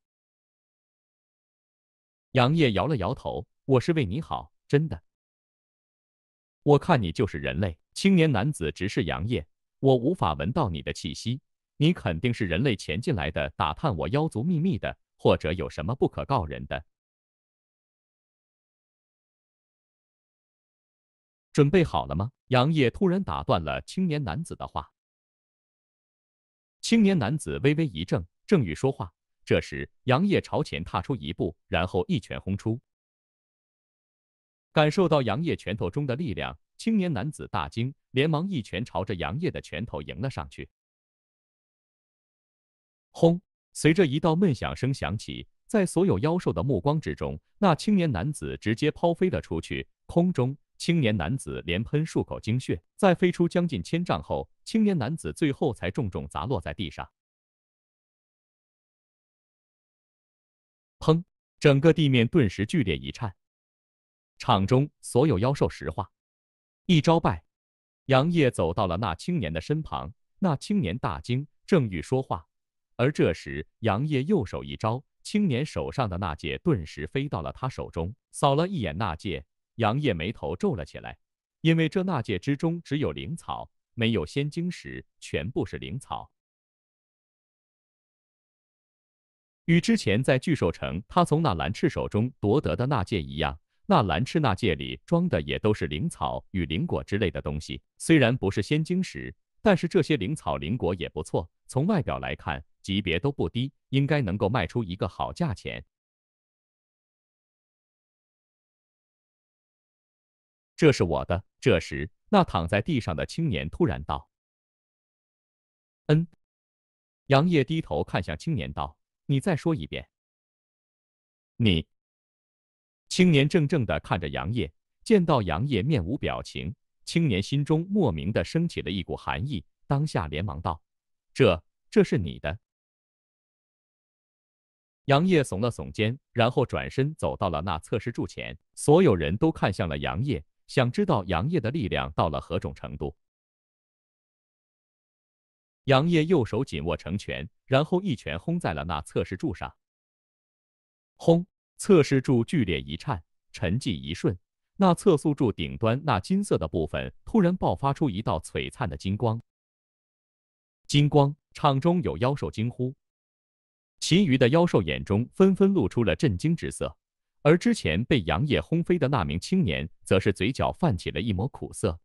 杨业摇了摇头：“我是为你好，真的。我看你就是人类。”青年男子直视杨业：“我无法闻到你的气息，你肯定是人类潜进来的，打探我妖族秘密的，或者有什么不可告人的。”准备好了吗？杨业突然打断了青年男子的话。青年男子微微一怔，正欲说话，这时杨业朝前踏出一步，然后一拳轰出。感受到杨业拳头中的力量，青年男子大惊，连忙一拳朝着杨业的拳头迎了上去。轰！随着一道闷响声响起，在所有妖兽的目光之中，那青年男子直接抛飞了出去，空中。青年男子连喷数口精血，在飞出将近千丈后，青年男子最后才重重砸落在地上。砰！整个地面顿时剧烈一颤，场中所有妖兽石化。一招败，杨业走到了那青年的身旁，那青年大惊，正欲说话，而这时杨业右手一招，青年手上的那戒顿时飞到了他手中，扫了一眼那戒。杨业眉头皱了起来，因为这纳戒之中只有灵草，没有仙晶石，全部是灵草。与之前在巨兽城他从纳兰赤手中夺得的纳戒一样，纳兰赤纳戒里装的也都是灵草与灵果之类的东西。虽然不是仙晶石，但是这些灵草灵果也不错，从外表来看，级别都不低，应该能够卖出一个好价钱。这是我的。这时，那躺在地上的青年突然道：“嗯。”杨业低头看向青年道：“你再说一遍。”你。青年怔怔的看着杨业，见到杨业面无表情，青年心中莫名的升起了一股寒意，当下连忙道：“这，这是你的。”杨业耸了耸肩，然后转身走到了那测试柱前，所有人都看向了杨业。想知道杨业的力量到了何种程度？杨业右手紧握成拳，然后一拳轰在了那测试柱上。轰！测试柱剧烈一颤，沉寂一瞬，那测速柱顶端那金色的部分突然爆发出一道璀璨的金光。金光场中有妖兽惊呼，其余的妖兽眼中纷纷露出了震惊之色。而之前被杨业轰飞的那名青年，则是嘴角泛起了一抹苦涩。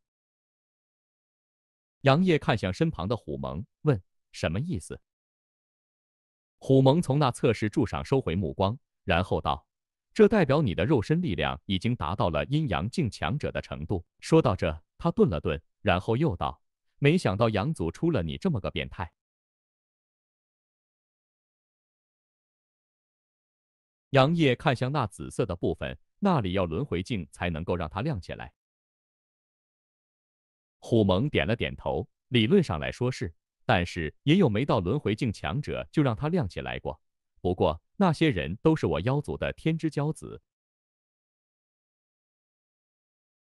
杨业看向身旁的虎蒙，问：“什么意思？”虎蒙从那测试柱上收回目光，然后道：“这代表你的肉身力量已经达到了阴阳境强者的程度。”说到这，他顿了顿，然后又道：“没想到杨祖出了你这么个变态。”杨业看向那紫色的部分，那里要轮回镜才能够让它亮起来。虎蒙点了点头，理论上来说是，但是也有没到轮回境强者就让它亮起来过。不过那些人都是我妖族的天之骄子。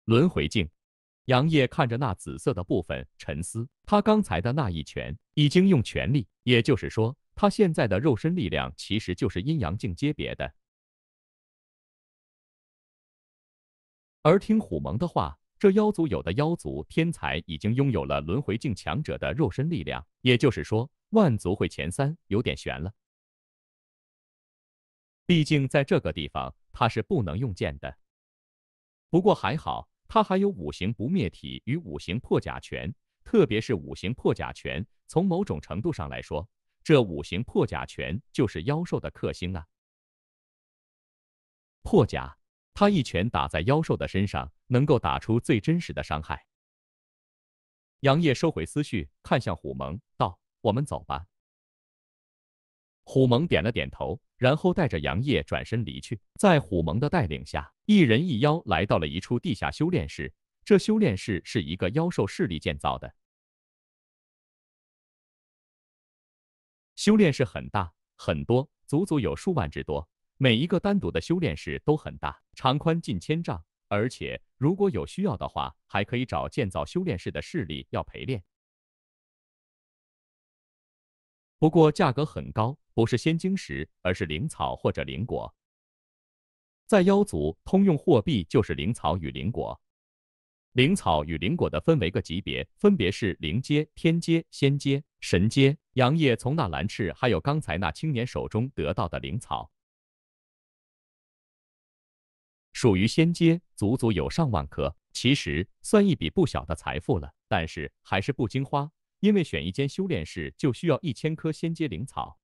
轮回境，杨业看着那紫色的部分沉思，他刚才的那一拳已经用全力，也就是说。他现在的肉身力量其实就是阴阳境阶别的，而听虎萌的话，这妖族有的妖族天才已经拥有了轮回境强者的肉身力量，也就是说，万族会前三有点悬了。毕竟在这个地方，他是不能用剑的。不过还好，他还有五行不灭体与五行破甲拳，特别是五行破甲拳，从某种程度上来说。这五行破甲拳就是妖兽的克星啊！破甲，他一拳打在妖兽的身上，能够打出最真实的伤害。杨业收回思绪，看向虎萌道：“我们走吧。”虎萌点了点头，然后带着杨业转身离去。在虎萌的带领下，一人一妖来到了一处地下修炼室。这修炼室是一个妖兽势力建造的。修炼室很大很多，足足有数万之多。每一个单独的修炼室都很大，长宽近千丈。而且如果有需要的话，还可以找建造修炼室的势力要陪练，不过价格很高，不是仙晶石，而是灵草或者灵果。在妖族，通用货币就是灵草与灵果。灵草与灵果的分为个级别，分别是灵阶、天阶、仙阶、神阶。杨业从那蓝翅还有刚才那青年手中得到的灵草，属于仙阶，足足有上万颗，其实算一笔不小的财富了。但是还是不经花，因为选一间修炼室就需要一千颗仙阶灵草。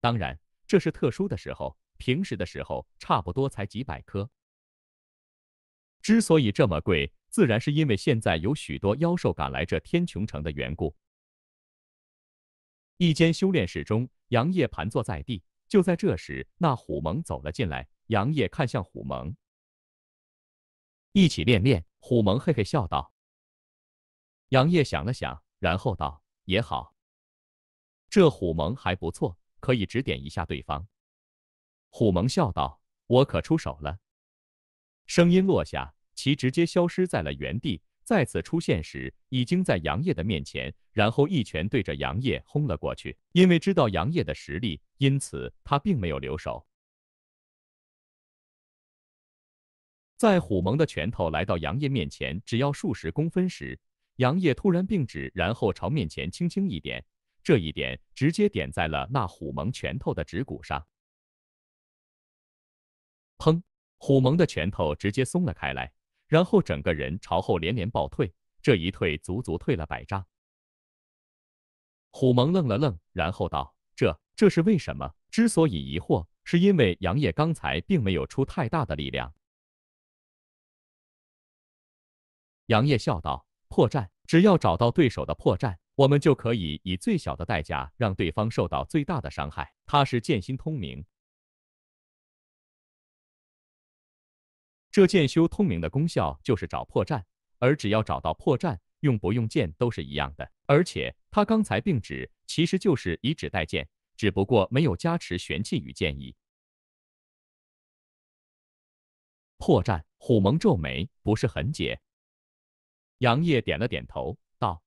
当然，这是特殊的时候，平时的时候差不多才几百颗。之所以这么贵，自然是因为现在有许多妖兽赶来这天穹城的缘故。一间修炼室中，杨业盘坐在地。就在这时，那虎萌走了进来。杨业看向虎萌，一起练练。虎萌嘿嘿笑道。杨业想了想，然后道：“也好，这虎萌还不错，可以指点一下对方。”虎萌笑道：“我可出手了。”声音落下。其直接消失在了原地，再次出现时已经在杨业的面前，然后一拳对着杨业轰了过去。因为知道杨业的实力，因此他并没有留手。在虎萌的拳头来到杨业面前，只要数十公分时，杨业突然并指，然后朝面前轻轻一点，这一点直接点在了那虎萌拳头的指骨上。砰！虎萌的拳头直接松了开来。然后整个人朝后连连暴退，这一退足足退了百丈。虎蒙愣了愣，然后道：“这这是为什么？之所以疑惑，是因为杨业刚才并没有出太大的力量。”杨业笑道：“破绽，只要找到对手的破绽，我们就可以以最小的代价让对方受到最大的伤害。他是剑心通明。”这剑修通明的功效就是找破绽，而只要找到破绽，用不用剑都是一样的。而且他刚才并指，其实就是以指代剑，只不过没有加持玄气与剑意。破绽，虎蒙皱眉，不是很解。杨业点了点头，道：“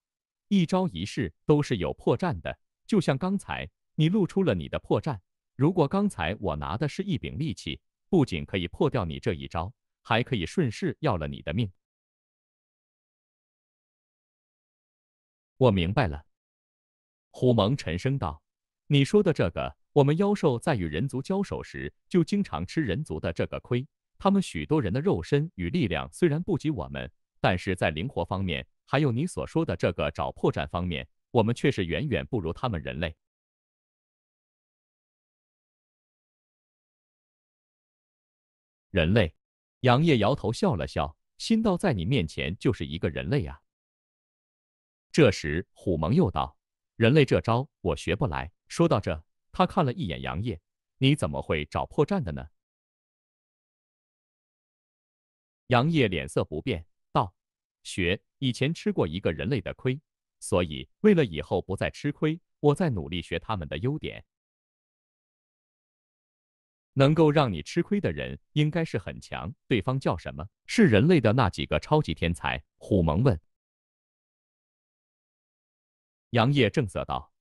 一招一式都是有破绽的，就像刚才你露出了你的破绽。如果刚才我拿的是一柄利器，不仅可以破掉你这一招。”还可以顺势要了你的命。我明白了，胡蒙沉声道：“你说的这个，我们妖兽在与人族交手时，就经常吃人族的这个亏。他们许多人的肉身与力量虽然不及我们，但是在灵活方面，还有你所说的这个找破绽方面，我们却是远远不如他们人类。人类。”杨业摇头笑了笑，心道在你面前就是一个人类呀。这时，虎蒙又道：“人类这招我学不来。”说到这，他看了一眼杨业：“你怎么会找破绽的呢？”杨业脸色不变，道：“学以前吃过一个人类的亏，所以为了以后不再吃亏，我在努力学他们的优点。”能够让你吃亏的人应该是很强。对方叫什么？是人类的那几个超级天才？虎蒙问。杨业正色道：“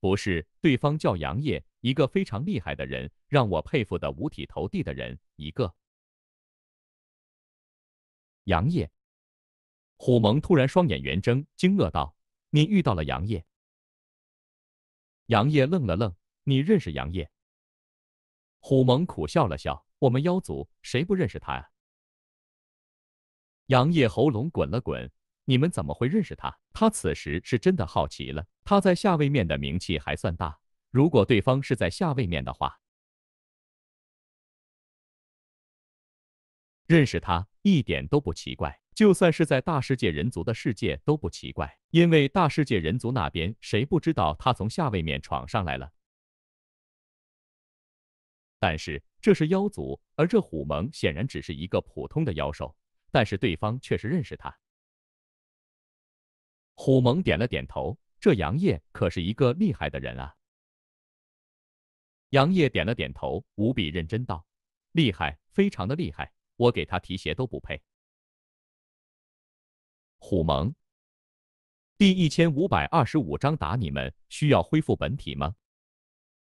不是，对方叫杨业，一个非常厉害的人，让我佩服的五体投地的人。”一个。杨业。虎蒙突然双眼圆睁，惊愕道：“你遇到了杨业？”杨业愣了愣：“你认识杨业？”虎蒙苦笑了笑：“我们妖族谁不认识他呀？”杨业喉咙滚了滚：“你们怎么会认识他？他此时是真的好奇了。他在下位面的名气还算大，如果对方是在下位面的话，认识他一点都不奇怪。就算是在大世界人族的世界都不奇怪，因为大世界人族那边谁不知道他从下位面闯上来了。”但是这是妖族，而这虎萌显然只是一个普通的妖兽，但是对方却是认识他。虎蒙点了点头，这杨业可是一个厉害的人啊！杨业点了点头，无比认真道：“厉害，非常的厉害，我给他提鞋都不配。”虎蒙。第一千五百二十五章打你们需要恢复本体吗？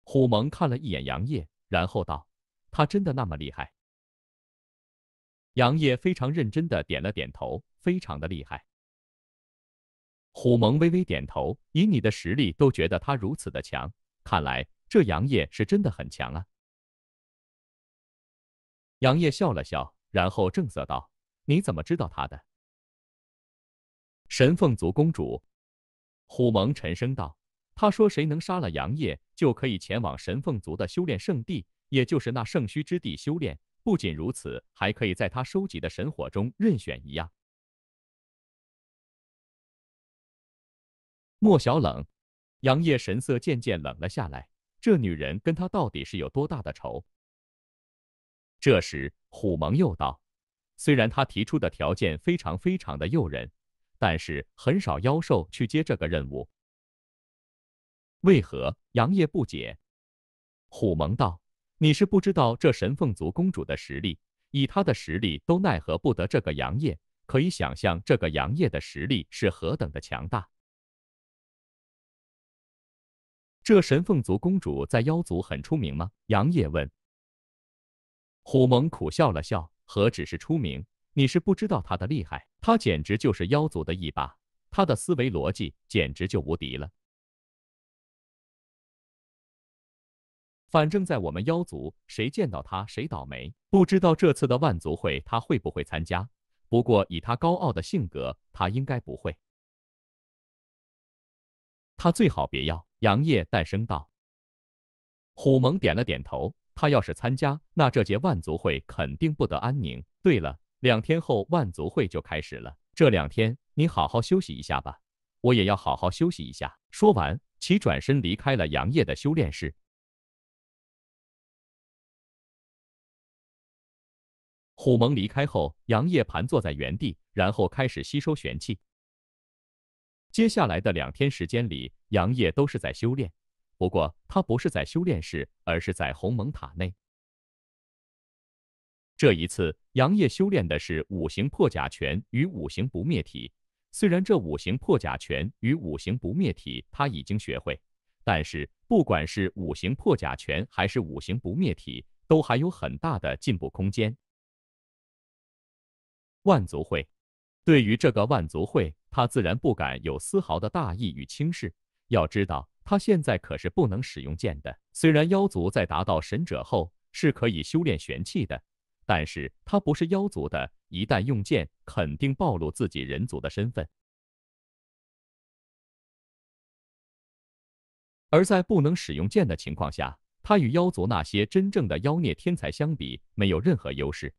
虎蒙看了一眼杨业。然后道：“他真的那么厉害？”杨业非常认真的点了点头，非常的厉害。虎蒙微微点头：“以你的实力都觉得他如此的强，看来这杨业是真的很强啊。”杨业笑了笑，然后正色道：“你怎么知道他的？”神凤族公主虎蒙沉声道。他说：“谁能杀了杨业，就可以前往神凤族的修炼圣地，也就是那圣虚之地修炼。不仅如此，还可以在他收集的神火中任选一样。”莫小冷，杨业神色渐渐冷了下来。这女人跟他到底是有多大的仇？这时，虎蒙又道：“虽然他提出的条件非常非常的诱人，但是很少妖兽去接这个任务。”为何？杨业不解。虎蒙道：“你是不知道这神凤族公主的实力，以她的实力都奈何不得这个杨业，可以想象这个杨业的实力是何等的强大。”这神凤族公主在妖族很出名吗？杨业问。虎蒙苦笑了笑：“何止是出名，你是不知道她的厉害，她简直就是妖族的一把，她的思维逻辑简直就无敌了。”反正，在我们妖族，谁见到他谁倒霉。不知道这次的万族会他会不会参加？不过以他高傲的性格，他应该不会。他最好别要。杨业诞声道。虎蒙点了点头。他要是参加，那这届万族会肯定不得安宁。对了，两天后万族会就开始了。这两天你好好休息一下吧，我也要好好休息一下。说完，其转身离开了杨业的修炼室。虎萌离开后，杨业盘坐在原地，然后开始吸收玄气。接下来的两天时间里，杨业都是在修炼，不过他不是在修炼室，而是在鸿蒙塔内。这一次，杨业修炼的是五行破甲拳与五行不灭体。虽然这五行破甲拳与五行不灭体他已经学会，但是不管是五行破甲拳还是五行不灭体，都还有很大的进步空间。万族会，对于这个万族会，他自然不敢有丝毫的大意与轻视。要知道，他现在可是不能使用剑的。虽然妖族在达到神者后是可以修炼玄器的，但是他不是妖族的，一旦用剑，肯定暴露自己人族的身份。而在不能使用剑的情况下，他与妖族那些真正的妖孽天才相比，没有任何优势。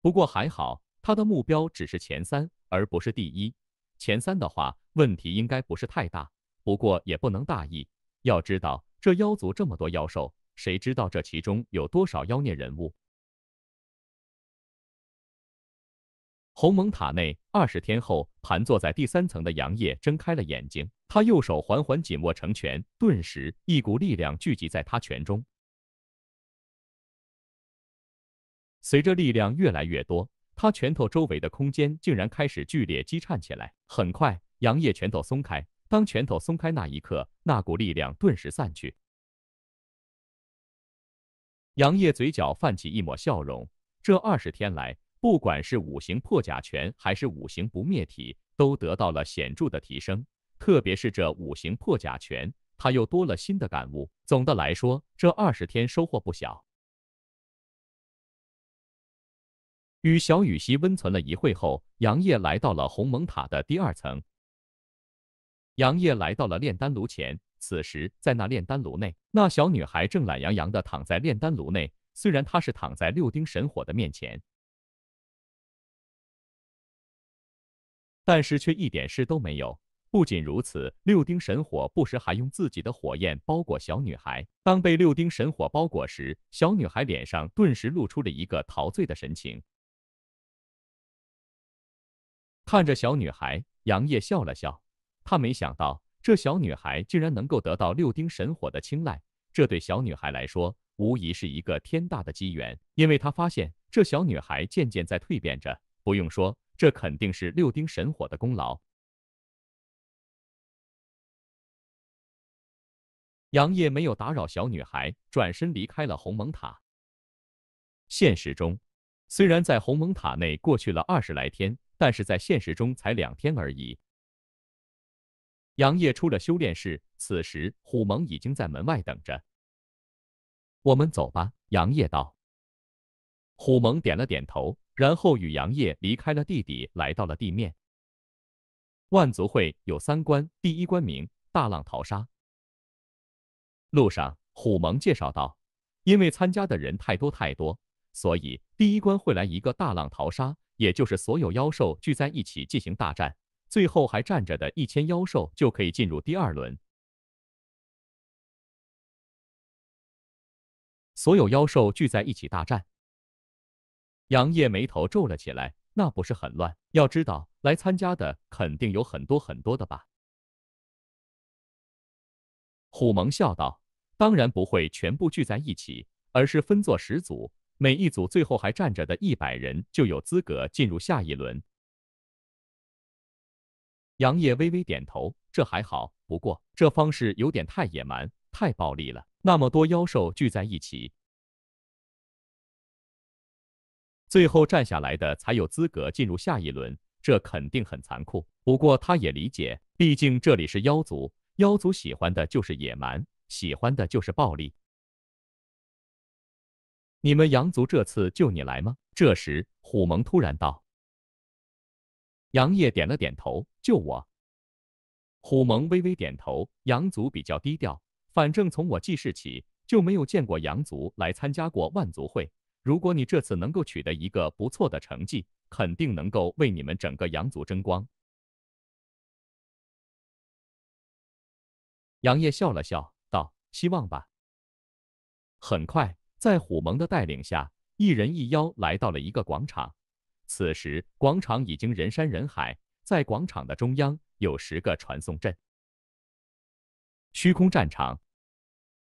不过还好，他的目标只是前三，而不是第一。前三的话，问题应该不是太大。不过也不能大意，要知道这妖族这么多妖兽，谁知道这其中有多少妖孽人物？鸿蒙塔内，二十天后，盘坐在第三层的杨业睁开了眼睛，他右手缓缓紧握成拳，顿时一股力量聚集在他拳中。随着力量越来越多，他拳头周围的空间竟然开始剧烈激颤起来。很快，杨业拳头松开。当拳头松开那一刻，那股力量顿时散去。杨业嘴角泛起一抹笑容。这二十天来，不管是五行破甲拳还是五行不灭体，都得到了显著的提升。特别是这五行破甲拳，他又多了新的感悟。总的来说，这二十天收获不小。与小雨溪温存了一会后，杨业来到了鸿蒙塔的第二层。杨业来到了炼丹炉前，此时在那炼丹炉内，那小女孩正懒洋洋的躺在炼丹炉内。虽然她是躺在六丁神火的面前，但是却一点事都没有。不仅如此，六丁神火不时还用自己的火焰包裹小女孩。当被六丁神火包裹时，小女孩脸上顿时露出了一个陶醉的神情。看着小女孩，杨业笑了笑。他没想到这小女孩竟然能够得到六丁神火的青睐，这对小女孩来说无疑是一个天大的机缘。因为他发现这小女孩渐渐在蜕变着，不用说，这肯定是六丁神火的功劳。杨业没有打扰小女孩，转身离开了鸿蒙塔。现实中，虽然在鸿蒙塔内过去了二十来天。但是在现实中才两天而已。杨业出了修炼室，此时虎蒙已经在门外等着。我们走吧，杨业道。虎蒙点了点头，然后与杨业离开了地底，来到了地面。万族会有三关，第一关名“大浪淘沙”。路上，虎蒙介绍道：“因为参加的人太多太多，所以第一关会来一个大浪淘沙。”也就是所有妖兽聚在一起进行大战，最后还站着的一千妖兽就可以进入第二轮。所有妖兽聚在一起大战。杨业眉头皱了起来，那不是很乱？要知道，来参加的肯定有很多很多的吧？虎蒙笑道：“当然不会全部聚在一起，而是分作十组。”每一组最后还站着的一百人就有资格进入下一轮。杨业微微点头，这还好。不过这方式有点太野蛮，太暴力了。那么多妖兽聚在一起，最后站下来的才有资格进入下一轮，这肯定很残酷。不过他也理解，毕竟这里是妖族，妖族喜欢的就是野蛮，喜欢的就是暴力。你们羊族这次就你来吗？这时，虎蒙突然道。杨业点了点头：“救我。”虎蒙微微点头：“羊族比较低调，反正从我记事起就没有见过羊族来参加过万族会。如果你这次能够取得一个不错的成绩，肯定能够为你们整个羊族争光。”杨业笑了笑，道：“希望吧。”很快。在虎蒙的带领下，一人一妖来到了一个广场。此时，广场已经人山人海。在广场的中央，有十个传送阵。虚空战场。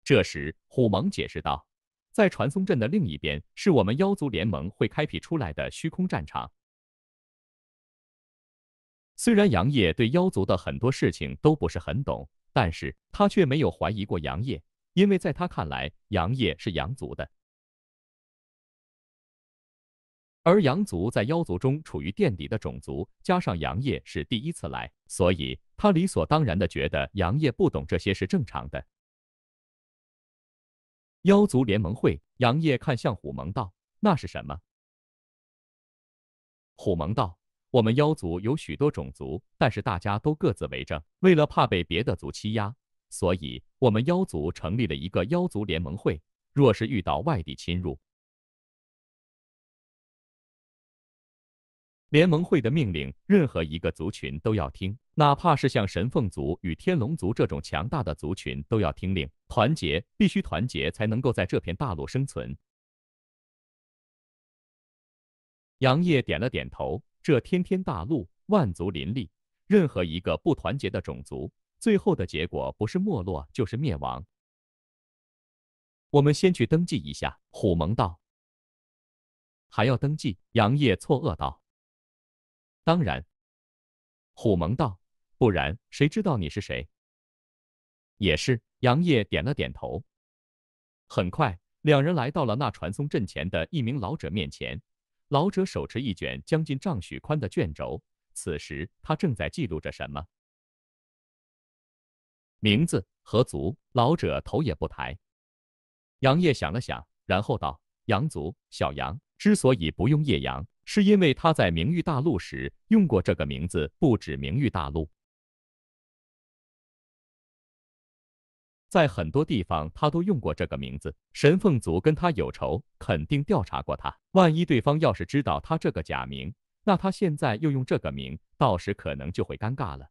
这时，虎蒙解释道：“在传送阵的另一边，是我们妖族联盟会开辟出来的虚空战场。”虽然杨业对妖族的很多事情都不是很懂，但是他却没有怀疑过杨业。因为在他看来，杨业是羊族的，而杨族在妖族中处于垫底的种族，加上杨业是第一次来，所以他理所当然的觉得杨业不懂这些是正常的。妖族联盟会，杨业看向虎盟道：“那是什么？”虎盟道：“我们妖族有许多种族，但是大家都各自为政，为了怕被别的族欺压。”所以，我们妖族成立了一个妖族联盟会。若是遇到外地侵入，联盟会的命令，任何一个族群都要听，哪怕是像神凤族与天龙族这种强大的族群，都要听令。团结，必须团结，才能够在这片大陆生存。杨业点了点头。这天天大陆，万族林立，任何一个不团结的种族。最后的结果不是没落就是灭亡。我们先去登记一下。”虎蒙道。“还要登记？”杨业错愕道。“当然。”虎蒙道，“不然谁知道你是谁？”也是杨业点了点头。很快，两人来到了那传送阵前的一名老者面前。老者手持一卷将近丈许宽的卷轴，此时他正在记录着什么。名字何族？老者头也不抬。杨业想了想，然后道：“杨族小杨之所以不用叶阳，是因为他在名誉大陆时用过这个名字，不止名誉大陆，在很多地方他都用过这个名字。神凤族跟他有仇，肯定调查过他。万一对方要是知道他这个假名，那他现在又用这个名，到时可能就会尴尬了。”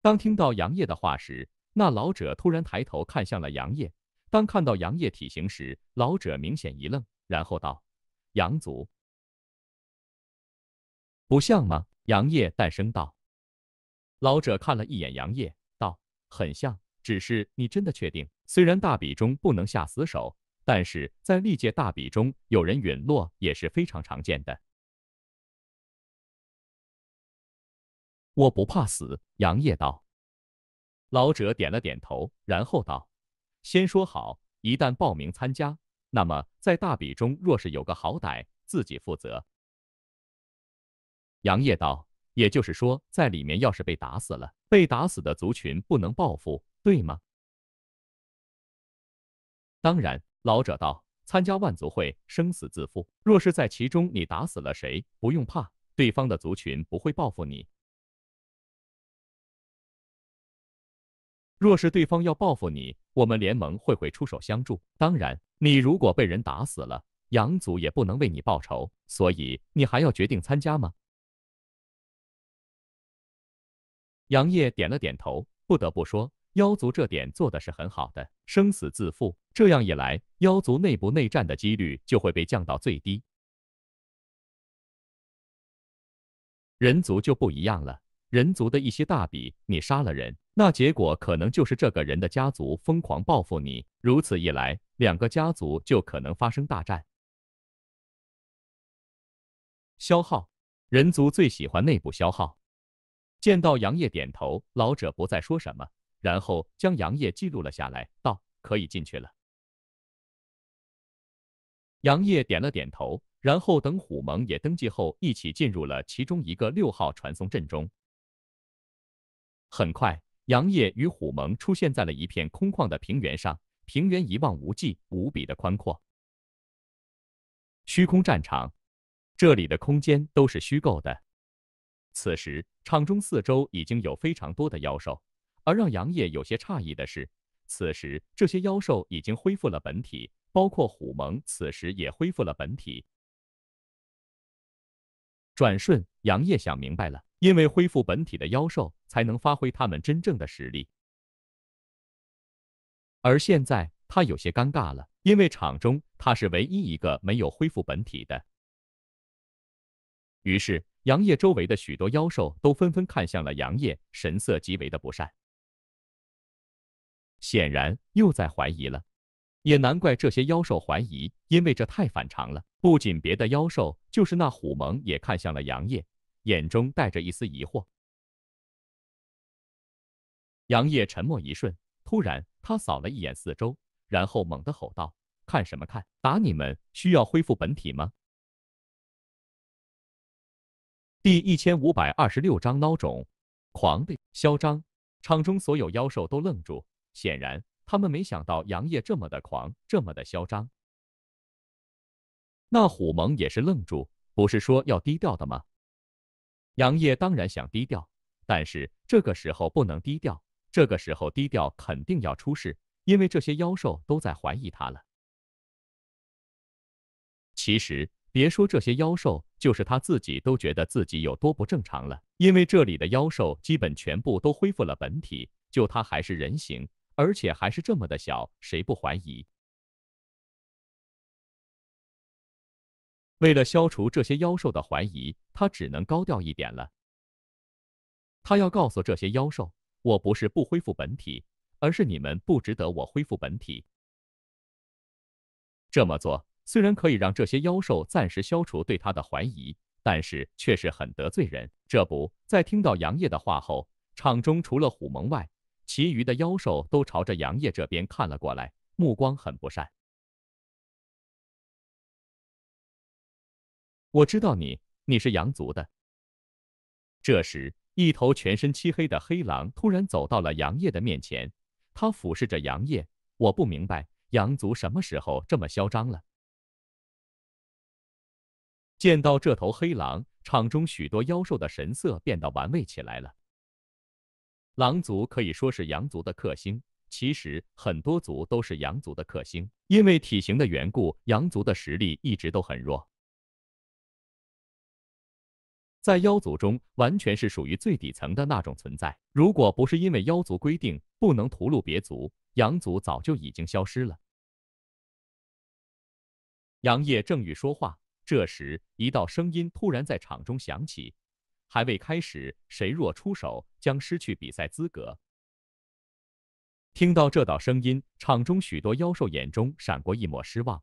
当听到杨业的话时，那老者突然抬头看向了杨业。当看到杨业体型时，老者明显一愣，然后道：“杨族不像吗？”杨业淡声道。老者看了一眼杨业，道：“很像，只是你真的确定？虽然大比中不能下死手，但是在历届大比中，有人陨落也是非常常见的。”我不怕死，杨业道。老者点了点头，然后道：“先说好，一旦报名参加，那么在大比中若是有个好歹，自己负责。”杨业道：“也就是说，在里面要是被打死了，被打死的族群不能报复，对吗？”当然，老者道：“参加万族会，生死自负。若是在其中你打死了谁，不用怕，对方的族群不会报复你。”若是对方要报复你，我们联盟会会出手相助。当然，你如果被人打死了，杨族也不能为你报仇。所以，你还要决定参加吗？杨业点了点头。不得不说，妖族这点做的是很好的，生死自负。这样一来，妖族内部内战的几率就会被降到最低。人族就不一样了，人族的一些大笔，你杀了人。那结果可能就是这个人的家族疯狂报复你，如此一来，两个家族就可能发生大战。消耗，人族最喜欢内部消耗。见到杨业点头，老者不再说什么，然后将杨业记录了下来，道：“可以进去了。”杨业点了点头，然后等虎萌也登记后，一起进入了其中一个六号传送阵中。很快。杨业与虎萌出现在了一片空旷的平原上，平原一望无际，无比的宽阔。虚空战场，这里的空间都是虚构的。此时，场中四周已经有非常多的妖兽，而让杨业有些诧异的是，此时这些妖兽已经恢复了本体，包括虎萌，此时也恢复了本体。转瞬，杨业想明白了。因为恢复本体的妖兽才能发挥他们真正的实力，而现在他有些尴尬了，因为场中他是唯一一个没有恢复本体的。于是，杨业周围的许多妖兽都纷纷看向了杨业，神色极为的不善，显然又在怀疑了。也难怪这些妖兽怀疑，因为这太反常了。不仅别的妖兽，就是那虎蒙也看向了杨业。眼中带着一丝疑惑，杨业沉默一瞬，突然他扫了一眼四周，然后猛地吼道：“看什么看？打你们需要恢复本体吗？”第一千五百二十六章孬种，狂的嚣张。场中所有妖兽都愣住，显然他们没想到杨业这么的狂，这么的嚣张。那虎萌也是愣住，不是说要低调的吗？杨业当然想低调，但是这个时候不能低调，这个时候低调肯定要出事，因为这些妖兽都在怀疑他了。其实别说这些妖兽，就是他自己都觉得自己有多不正常了，因为这里的妖兽基本全部都恢复了本体，就他还是人形，而且还是这么的小，谁不怀疑？为了消除这些妖兽的怀疑，他只能高调一点了。他要告诉这些妖兽，我不是不恢复本体，而是你们不值得我恢复本体。这么做虽然可以让这些妖兽暂时消除对他的怀疑，但是却是很得罪人。这不在听到杨业的话后，场中除了虎萌外，其余的妖兽都朝着杨业这边看了过来，目光很不善。我知道你，你是羊族的。这时，一头全身漆黑的黑狼突然走到了杨业的面前，他俯视着杨业。我不明白，羊族什么时候这么嚣张了？见到这头黑狼，场中许多妖兽的神色变得玩味起来了。狼族可以说是羊族的克星，其实很多族都是羊族的克星，因为体型的缘故，羊族的实力一直都很弱。在妖族中，完全是属于最底层的那种存在。如果不是因为妖族规定不能屠戮别族，羊族早就已经消失了。杨业正欲说话，这时一道声音突然在场中响起：“还未开始，谁若出手，将失去比赛资格。”听到这道声音，场中许多妖兽眼中闪过一抹失望。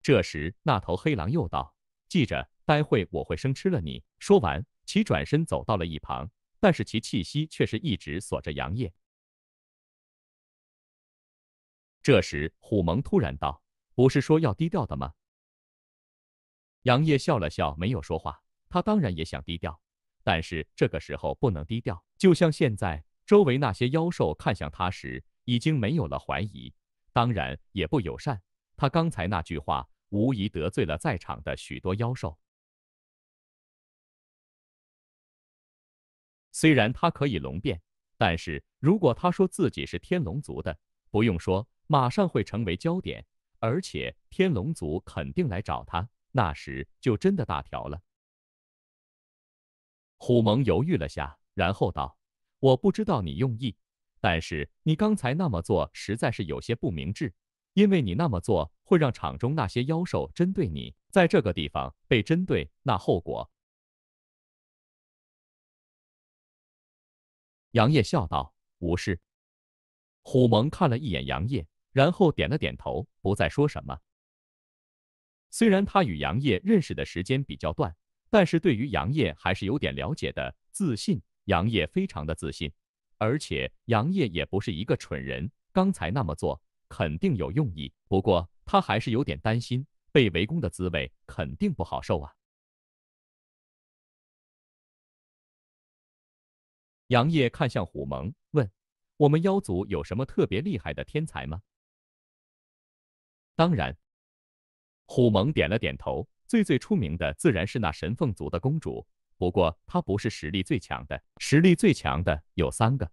这时，那头黑狼又道：“记着。”待会我会生吃了你！说完，其转身走到了一旁，但是其气息却是一直锁着杨业。这时，虎蒙突然道：“不是说要低调的吗？”杨业笑了笑，没有说话。他当然也想低调，但是这个时候不能低调。就像现在，周围那些妖兽看向他时，已经没有了怀疑，当然也不友善。他刚才那句话，无疑得罪了在场的许多妖兽。虽然他可以龙变，但是如果他说自己是天龙族的，不用说，马上会成为焦点，而且天龙族肯定来找他，那时就真的大条了。虎蒙犹豫了下，然后道：“我不知道你用意，但是你刚才那么做，实在是有些不明智，因为你那么做会让场中那些妖兽针对你，在这个地方被针对，那后果……”杨业笑道：“无事。”虎萌看了一眼杨业，然后点了点头，不再说什么。虽然他与杨业认识的时间比较短，但是对于杨业还是有点了解的。自信，杨业非常的自信，而且杨业也不是一个蠢人，刚才那么做肯定有用意。不过他还是有点担心，被围攻的滋味肯定不好受啊。杨业看向虎蒙，问：“我们妖族有什么特别厉害的天才吗？”“当然。”虎蒙点了点头。“最最出名的自然是那神凤族的公主，不过她不是实力最强的。实力最强的有三个。”“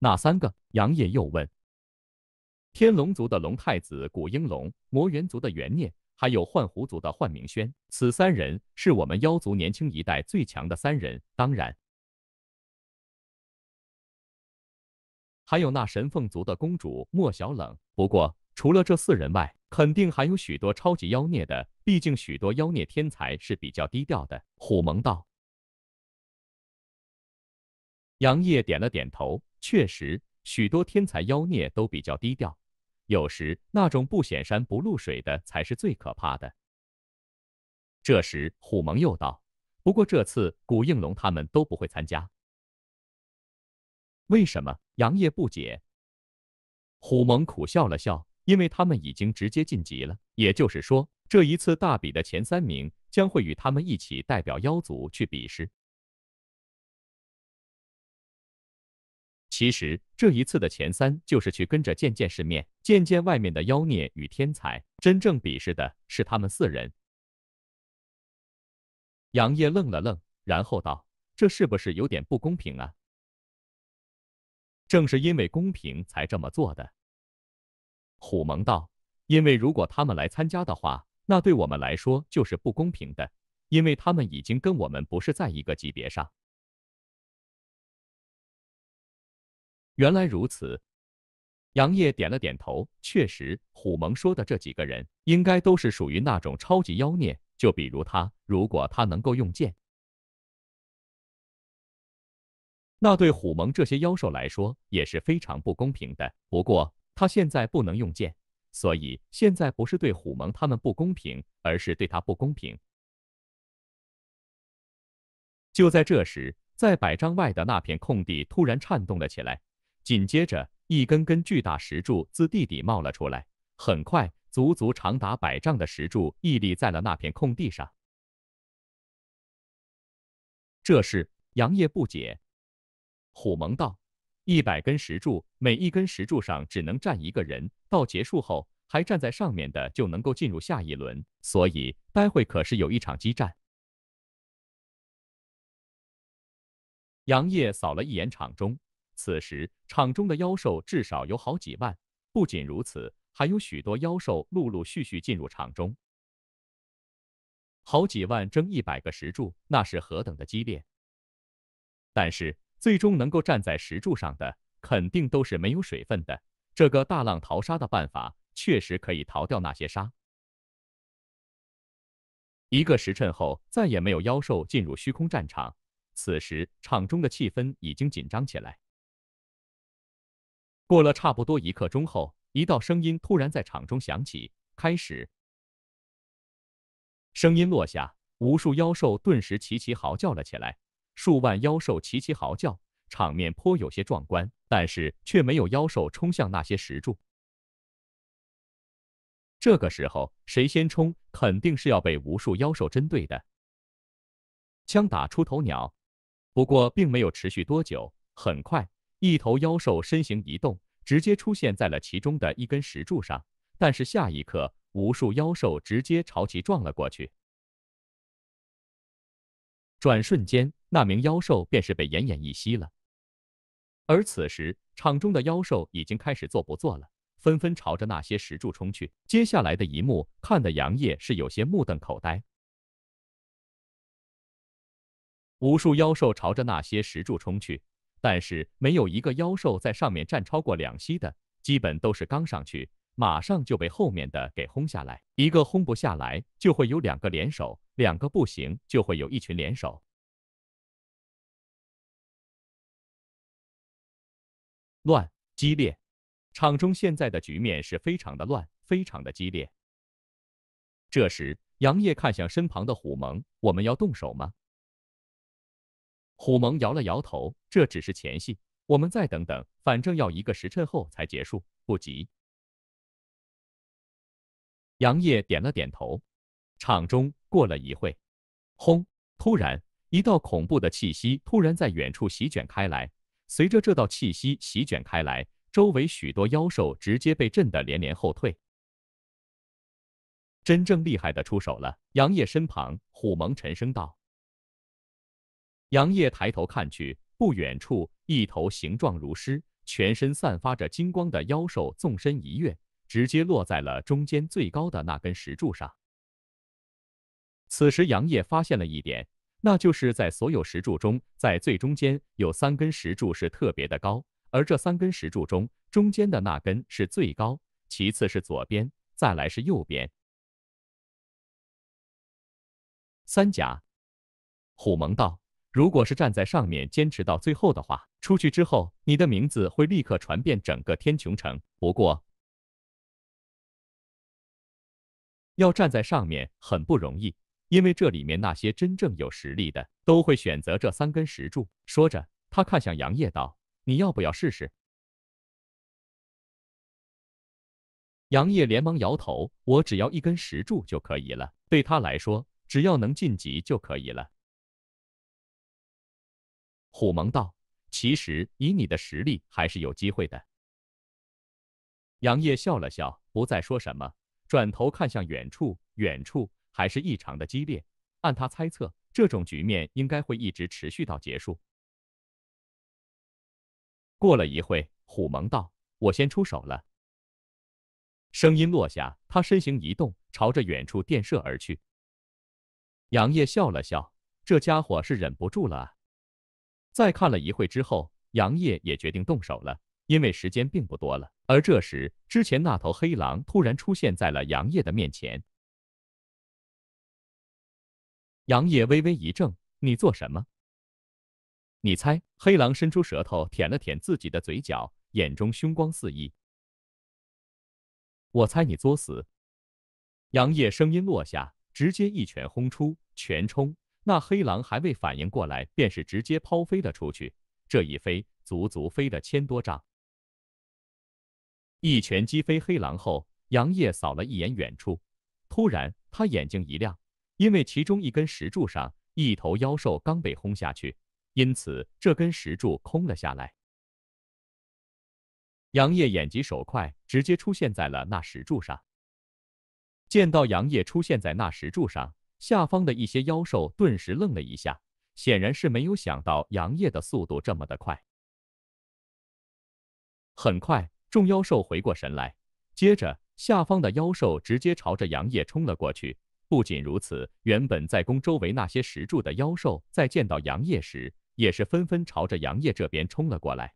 哪三个？”杨业又问。“天龙族的龙太子古英龙，魔猿族的元念。”还有幻狐族的幻明轩，此三人是我们妖族年轻一代最强的三人。当然，还有那神凤族的公主莫小冷。不过，除了这四人外，肯定还有许多超级妖孽的。毕竟，许多妖孽天才是比较低调的。虎蒙道，杨业点了点头，确实，许多天才妖孽都比较低调。有时，那种不显山不露水的才是最可怕的。这时，虎蒙又道：“不过这次，古应龙他们都不会参加。为什么？”杨业不解。虎蒙苦笑了笑：“因为他们已经直接晋级了。也就是说，这一次大比的前三名将会与他们一起代表妖族去比试。”其实这一次的前三就是去跟着见见世面，见见外面的妖孽与天才。真正鄙视的是他们四人。杨业愣了愣，然后道：“这是不是有点不公平啊？”正是因为公平才这么做的。虎蒙道：“因为如果他们来参加的话，那对我们来说就是不公平的，因为他们已经跟我们不是在一个级别上。”原来如此，杨业点了点头。确实，虎萌说的这几个人，应该都是属于那种超级妖孽。就比如他，如果他能够用剑，那对虎萌这些妖兽来说也是非常不公平的。不过他现在不能用剑，所以现在不是对虎萌他们不公平，而是对他不公平。就在这时，在百丈外的那片空地突然颤动了起来。紧接着，一根根巨大石柱自地底冒了出来。很快，足足长达百丈的石柱屹立在了那片空地上。这时，杨业不解，虎蒙道：“一百根石柱，每一根石柱上只能站一个人，到结束后还站在上面的就能够进入下一轮。所以，待会可是有一场激战。”杨业扫了一眼场中。此时，场中的妖兽至少有好几万。不仅如此，还有许多妖兽陆陆续续进入场中。好几万争一百个石柱，那是何等的激烈！但是，最终能够站在石柱上的，肯定都是没有水分的。这个大浪淘沙的办法，确实可以淘掉那些沙。一个时辰后，再也没有妖兽进入虚空战场。此时，场中的气氛已经紧张起来。过了差不多一刻钟后，一道声音突然在场中响起：“开始！”声音落下，无数妖兽顿时齐齐嚎叫了起来。数万妖兽齐齐嚎叫，场面颇有些壮观。但是却没有妖兽冲向那些石柱。这个时候，谁先冲，肯定是要被无数妖兽针对的。枪打出头鸟。不过并没有持续多久，很快。一头妖兽身形一动，直接出现在了其中的一根石柱上。但是下一刻，无数妖兽直接朝其撞了过去。转瞬间，那名妖兽便是被奄奄一息了。而此时，场中的妖兽已经开始做不做了，纷纷朝着那些石柱冲去。接下来的一幕，看的杨业是有些目瞪口呆。无数妖兽朝着那些石柱冲去。但是没有一个妖兽在上面站超过两息的，基本都是刚上去，马上就被后面的给轰下来。一个轰不下来，就会有两个联手；两个不行，就会有一群联手。乱，激烈。场中现在的局面是非常的乱，非常的激烈。这时，杨业看向身旁的虎萌：“我们要动手吗？”虎蒙摇了摇头，这只是前戏，我们再等等，反正要一个时辰后才结束，不急。杨业点了点头。场中过了一会，轰！突然，一道恐怖的气息突然在远处席卷开来。随着这道气息席卷开来，周围许多妖兽直接被震得连连后退。真正厉害的出手了！杨业身旁，虎蒙沉声道。杨业抬头看去，不远处一头形状如狮、全身散发着金光的妖兽纵身一跃，直接落在了中间最高的那根石柱上。此时杨业发现了一点，那就是在所有石柱中，在最中间有三根石柱是特别的高，而这三根石柱中，中间的那根是最高，其次是左边，再来是右边。三甲虎蒙道。如果是站在上面坚持到最后的话，出去之后，你的名字会立刻传遍整个天穹城。不过，要站在上面很不容易，因为这里面那些真正有实力的都会选择这三根石柱。说着，他看向杨业道：“你要不要试试？”杨业连忙摇头：“我只要一根石柱就可以了。对他来说，只要能晋级就可以了。”虎蒙道：“其实以你的实力，还是有机会的。”杨业笑了笑，不再说什么，转头看向远处。远处还是异常的激烈。按他猜测，这种局面应该会一直持续到结束。过了一会，虎蒙道：“我先出手了。”声音落下，他身形一动，朝着远处电射而去。杨业笑了笑：“这家伙是忍不住了再看了一会之后，杨业也决定动手了，因为时间并不多了。而这时，之前那头黑狼突然出现在了杨业的面前。杨业微微一怔：“你做什么？”你猜？黑狼伸出舌头舔了舔自己的嘴角，眼中凶光四溢。“我猜你作死。”杨业声音落下，直接一拳轰出，拳冲。那黑狼还未反应过来，便是直接抛飞了出去。这一飞，足足飞了千多丈。一拳击飞黑狼后，杨业扫了一眼远处，突然他眼睛一亮，因为其中一根石柱上一头妖兽刚被轰下去，因此这根石柱空了下来。杨业眼疾手快，直接出现在了那石柱上。见到杨业出现在那石柱上。下方的一些妖兽顿时愣了一下，显然是没有想到杨业的速度这么的快。很快，众妖兽回过神来，接着下方的妖兽直接朝着杨业冲了过去。不仅如此，原本在攻周围那些石柱的妖兽，在见到杨业时，也是纷纷朝着杨业这边冲了过来。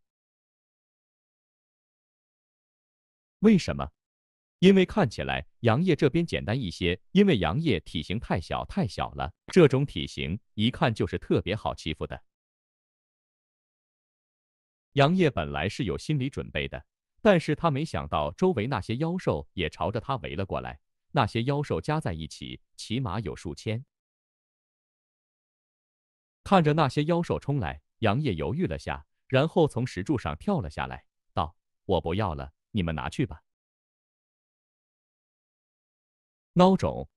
为什么？因为看起来杨业这边简单一些，因为杨业体型太小，太小了，这种体型一看就是特别好欺负的。杨业本来是有心理准备的，但是他没想到周围那些妖兽也朝着他围了过来，那些妖兽加在一起起码有数千。看着那些妖兽冲来，杨业犹豫了下，然后从石柱上跳了下来，道：“我不要了，你们拿去吧。”孬种！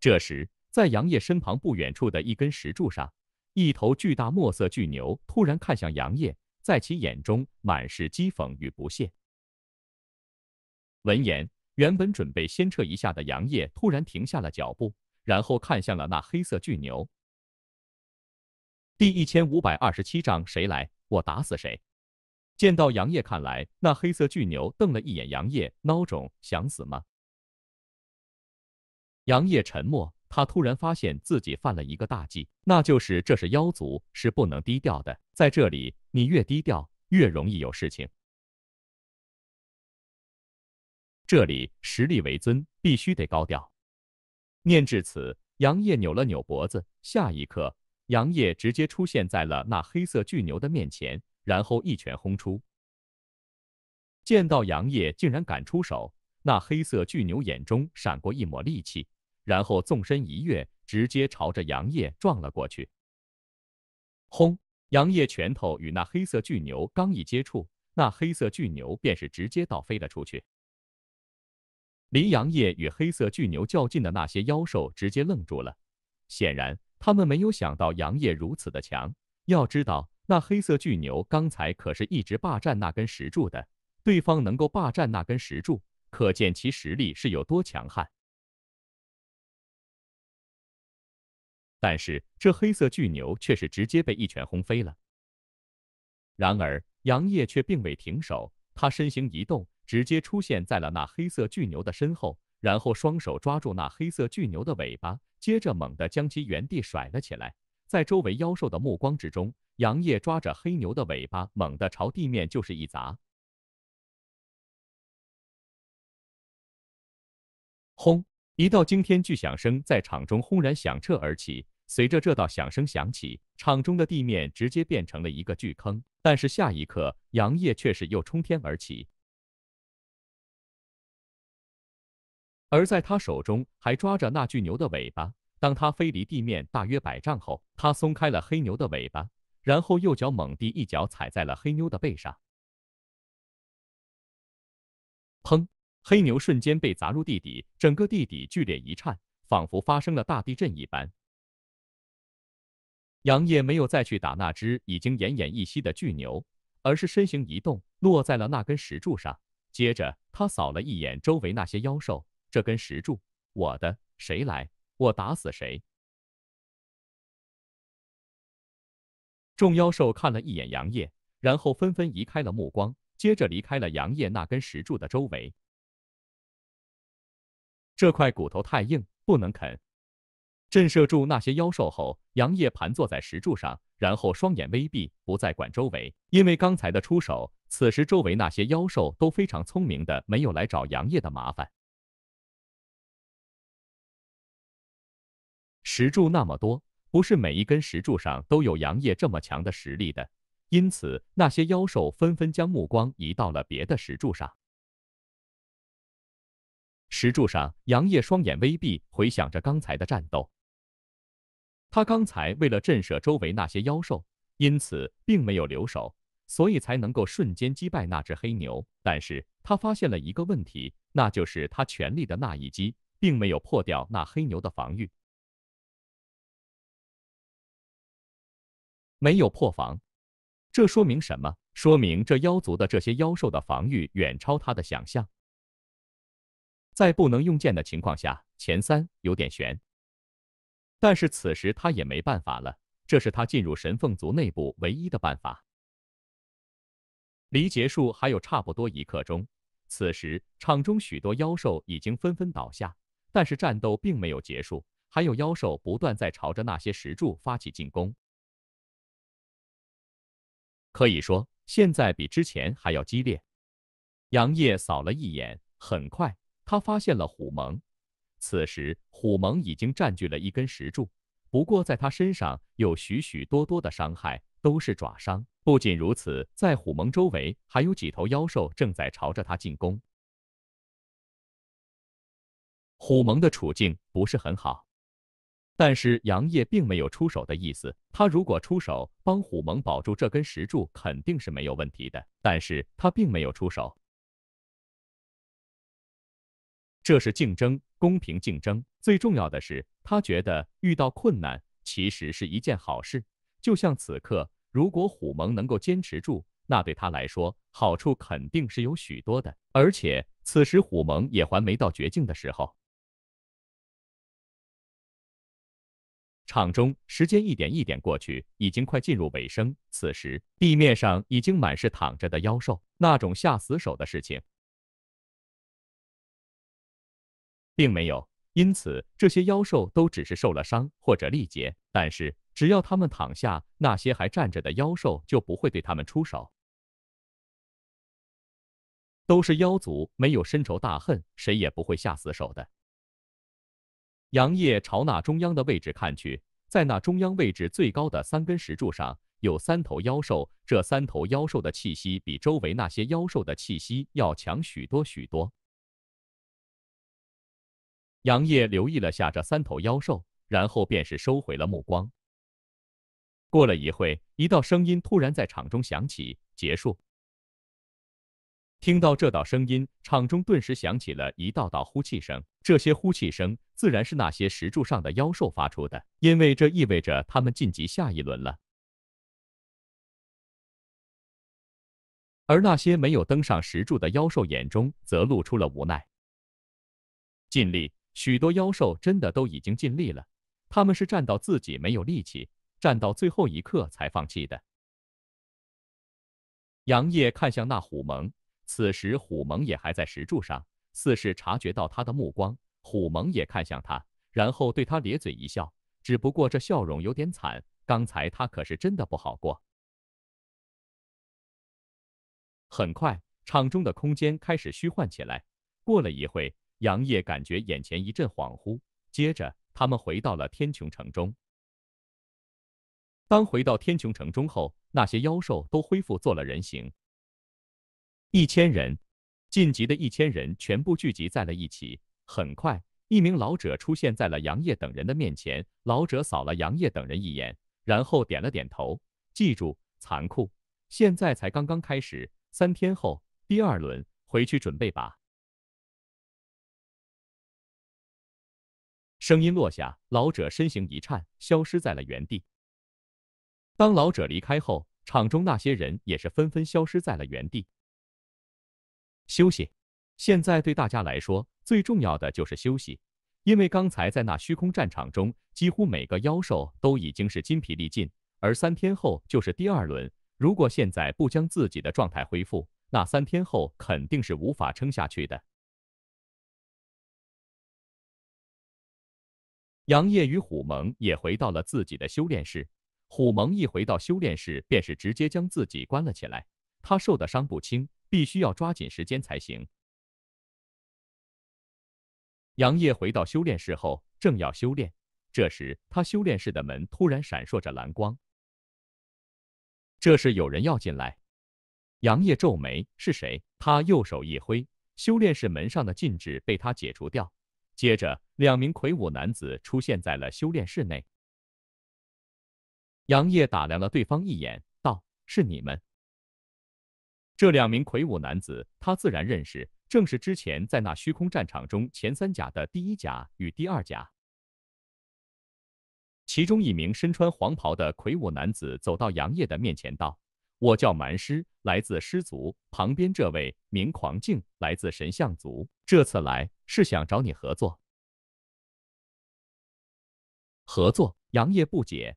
这时，在杨业身旁不远处的一根石柱上，一头巨大墨色巨牛突然看向杨业，在其眼中满是讥讽与不屑。闻言，原本准备先撤一下的杨业突然停下了脚步，然后看向了那黑色巨牛。第一千五百二十七章，谁来我打死谁！见到杨业看来，那黑色巨牛瞪了一眼杨业，孬种，想死吗？杨业沉默，他突然发现自己犯了一个大忌，那就是这是妖族，是不能低调的。在这里，你越低调，越容易有事情。这里实力为尊，必须得高调。念至此，杨业扭了扭脖子，下一刻，杨业直接出现在了那黑色巨牛的面前，然后一拳轰出。见到杨业竟然敢出手，那黑色巨牛眼中闪过一抹戾气。然后纵身一跃，直接朝着杨业撞了过去。轰！杨业拳头与那黑色巨牛刚一接触，那黑色巨牛便是直接倒飞了出去。离杨业与黑色巨牛较近的那些妖兽直接愣住了，显然他们没有想到杨业如此的强。要知道，那黑色巨牛刚才可是一直霸占那根石柱的，对方能够霸占那根石柱，可见其实力是有多强悍。但是这黑色巨牛却是直接被一拳轰飞了。然而杨业却并未停手，他身形一动，直接出现在了那黑色巨牛的身后，然后双手抓住那黑色巨牛的尾巴，接着猛地将其原地甩了起来。在周围妖兽的目光之中，杨业抓着黑牛的尾巴，猛地朝地面就是一砸，轰！一道惊天巨响声在场中轰然响彻而起，随着这道响声响起，场中的地面直接变成了一个巨坑。但是下一刻，杨业却是又冲天而起，而在他手中还抓着那巨牛的尾巴。当他飞离地面大约百丈后，他松开了黑牛的尾巴，然后右脚猛地一脚踩在了黑牛的背上，砰！黑牛瞬间被砸入地底，整个地底剧烈一颤，仿佛发生了大地震一般。杨业没有再去打那只已经奄奄一息的巨牛，而是身形一动，落在了那根石柱上。接着，他扫了一眼周围那些妖兽，这根石柱，我的，谁来，我打死谁！众妖兽看了一眼杨业，然后纷纷移开了目光，接着离开了杨业那根石柱的周围。这块骨头太硬，不能啃。震慑住那些妖兽后，杨业盘坐在石柱上，然后双眼微闭，不再管周围。因为刚才的出手，此时周围那些妖兽都非常聪明的，没有来找杨业的麻烦。石柱那么多，不是每一根石柱上都有杨业这么强的实力的，因此那些妖兽纷纷将目光移到了别的石柱上。石柱上，杨业双眼微闭，回想着刚才的战斗。他刚才为了震慑周围那些妖兽，因此并没有留手，所以才能够瞬间击败那只黑牛。但是他发现了一个问题，那就是他全力的那一击，并没有破掉那黑牛的防御，没有破防。这说明什么？说明这妖族的这些妖兽的防御远超他的想象。在不能用剑的情况下，前三有点悬。但是此时他也没办法了，这是他进入神凤族内部唯一的办法。离结束还有差不多一刻钟，此时场中许多妖兽已经纷纷倒下，但是战斗并没有结束，还有妖兽不断在朝着那些石柱发起进攻。可以说，现在比之前还要激烈。杨业扫了一眼，很快。他发现了虎蒙，此时虎蒙已经占据了一根石柱，不过在他身上有许许多多的伤害，都是爪伤。不仅如此，在虎蒙周围还有几头妖兽正在朝着他进攻，虎蒙的处境不是很好。但是杨业并没有出手的意思，他如果出手帮虎蒙保住这根石柱肯定是没有问题的，但是他并没有出手。这是竞争，公平竞争。最重要的是，他觉得遇到困难其实是一件好事。就像此刻，如果虎蒙能够坚持住，那对他来说好处肯定是有许多的。而且此时虎蒙也还没到绝境的时候。场中时间一点一点过去，已经快进入尾声。此时地面上已经满是躺着的妖兽，那种下死手的事情。并没有，因此这些妖兽都只是受了伤或者力竭。但是只要他们躺下，那些还站着的妖兽就不会对他们出手。都是妖族，没有深仇大恨，谁也不会下死手的。杨业朝那中央的位置看去，在那中央位置最高的三根石柱上有三头妖兽，这三头妖兽的气息比周围那些妖兽的气息要强许多许多。杨业留意了下这三头妖兽，然后便是收回了目光。过了一会，一道声音突然在场中响起：“结束。”听到这道声音，场中顿时响起了一道道呼气声。这些呼气声自然是那些石柱上的妖兽发出的，因为这意味着他们晋级下一轮了。而那些没有登上石柱的妖兽眼中则露出了无奈，尽力。许多妖兽真的都已经尽力了，他们是战到自己没有力气，战到最后一刻才放弃的。杨业看向那虎蒙，此时虎蒙也还在石柱上，似是察觉到他的目光，虎蒙也看向他，然后对他咧嘴一笑，只不过这笑容有点惨，刚才他可是真的不好过。很快，场中的空间开始虚幻起来，过了一会。杨业感觉眼前一阵恍惚，接着他们回到了天穹城中。当回到天穹城中后，那些妖兽都恢复做了人形。一千人，晋级的一千人全部聚集在了一起。很快，一名老者出现在了杨业等人的面前。老者扫了杨业等人一眼，然后点了点头：“记住，残酷，现在才刚刚开始。三天后，第二轮，回去准备吧。”声音落下，老者身形一颤，消失在了原地。当老者离开后，场中那些人也是纷纷消失在了原地。休息，现在对大家来说最重要的就是休息，因为刚才在那虚空战场中，几乎每个妖兽都已经是筋疲力尽。而三天后就是第二轮，如果现在不将自己的状态恢复，那三天后肯定是无法撑下去的。杨业与虎萌也回到了自己的修炼室。虎萌一回到修炼室，便是直接将自己关了起来。他受的伤不轻，必须要抓紧时间才行。杨业回到修炼室后，正要修炼，这时他修炼室的门突然闪烁着蓝光，这是有人要进来。杨业皱眉，是谁？他右手一挥，修炼室门上的禁制被他解除掉。接着，两名魁梧男子出现在了修炼室内。杨业打量了对方一眼，道：“是你们。”这两名魁梧男子，他自然认识，正是之前在那虚空战场中前三甲的第一甲与第二甲。其中一名身穿黄袍的魁梧男子走到杨业的面前，道：我叫蛮师，来自师族。旁边这位名狂境，来自神像族。这次来是想找你合作。合作？杨业不解。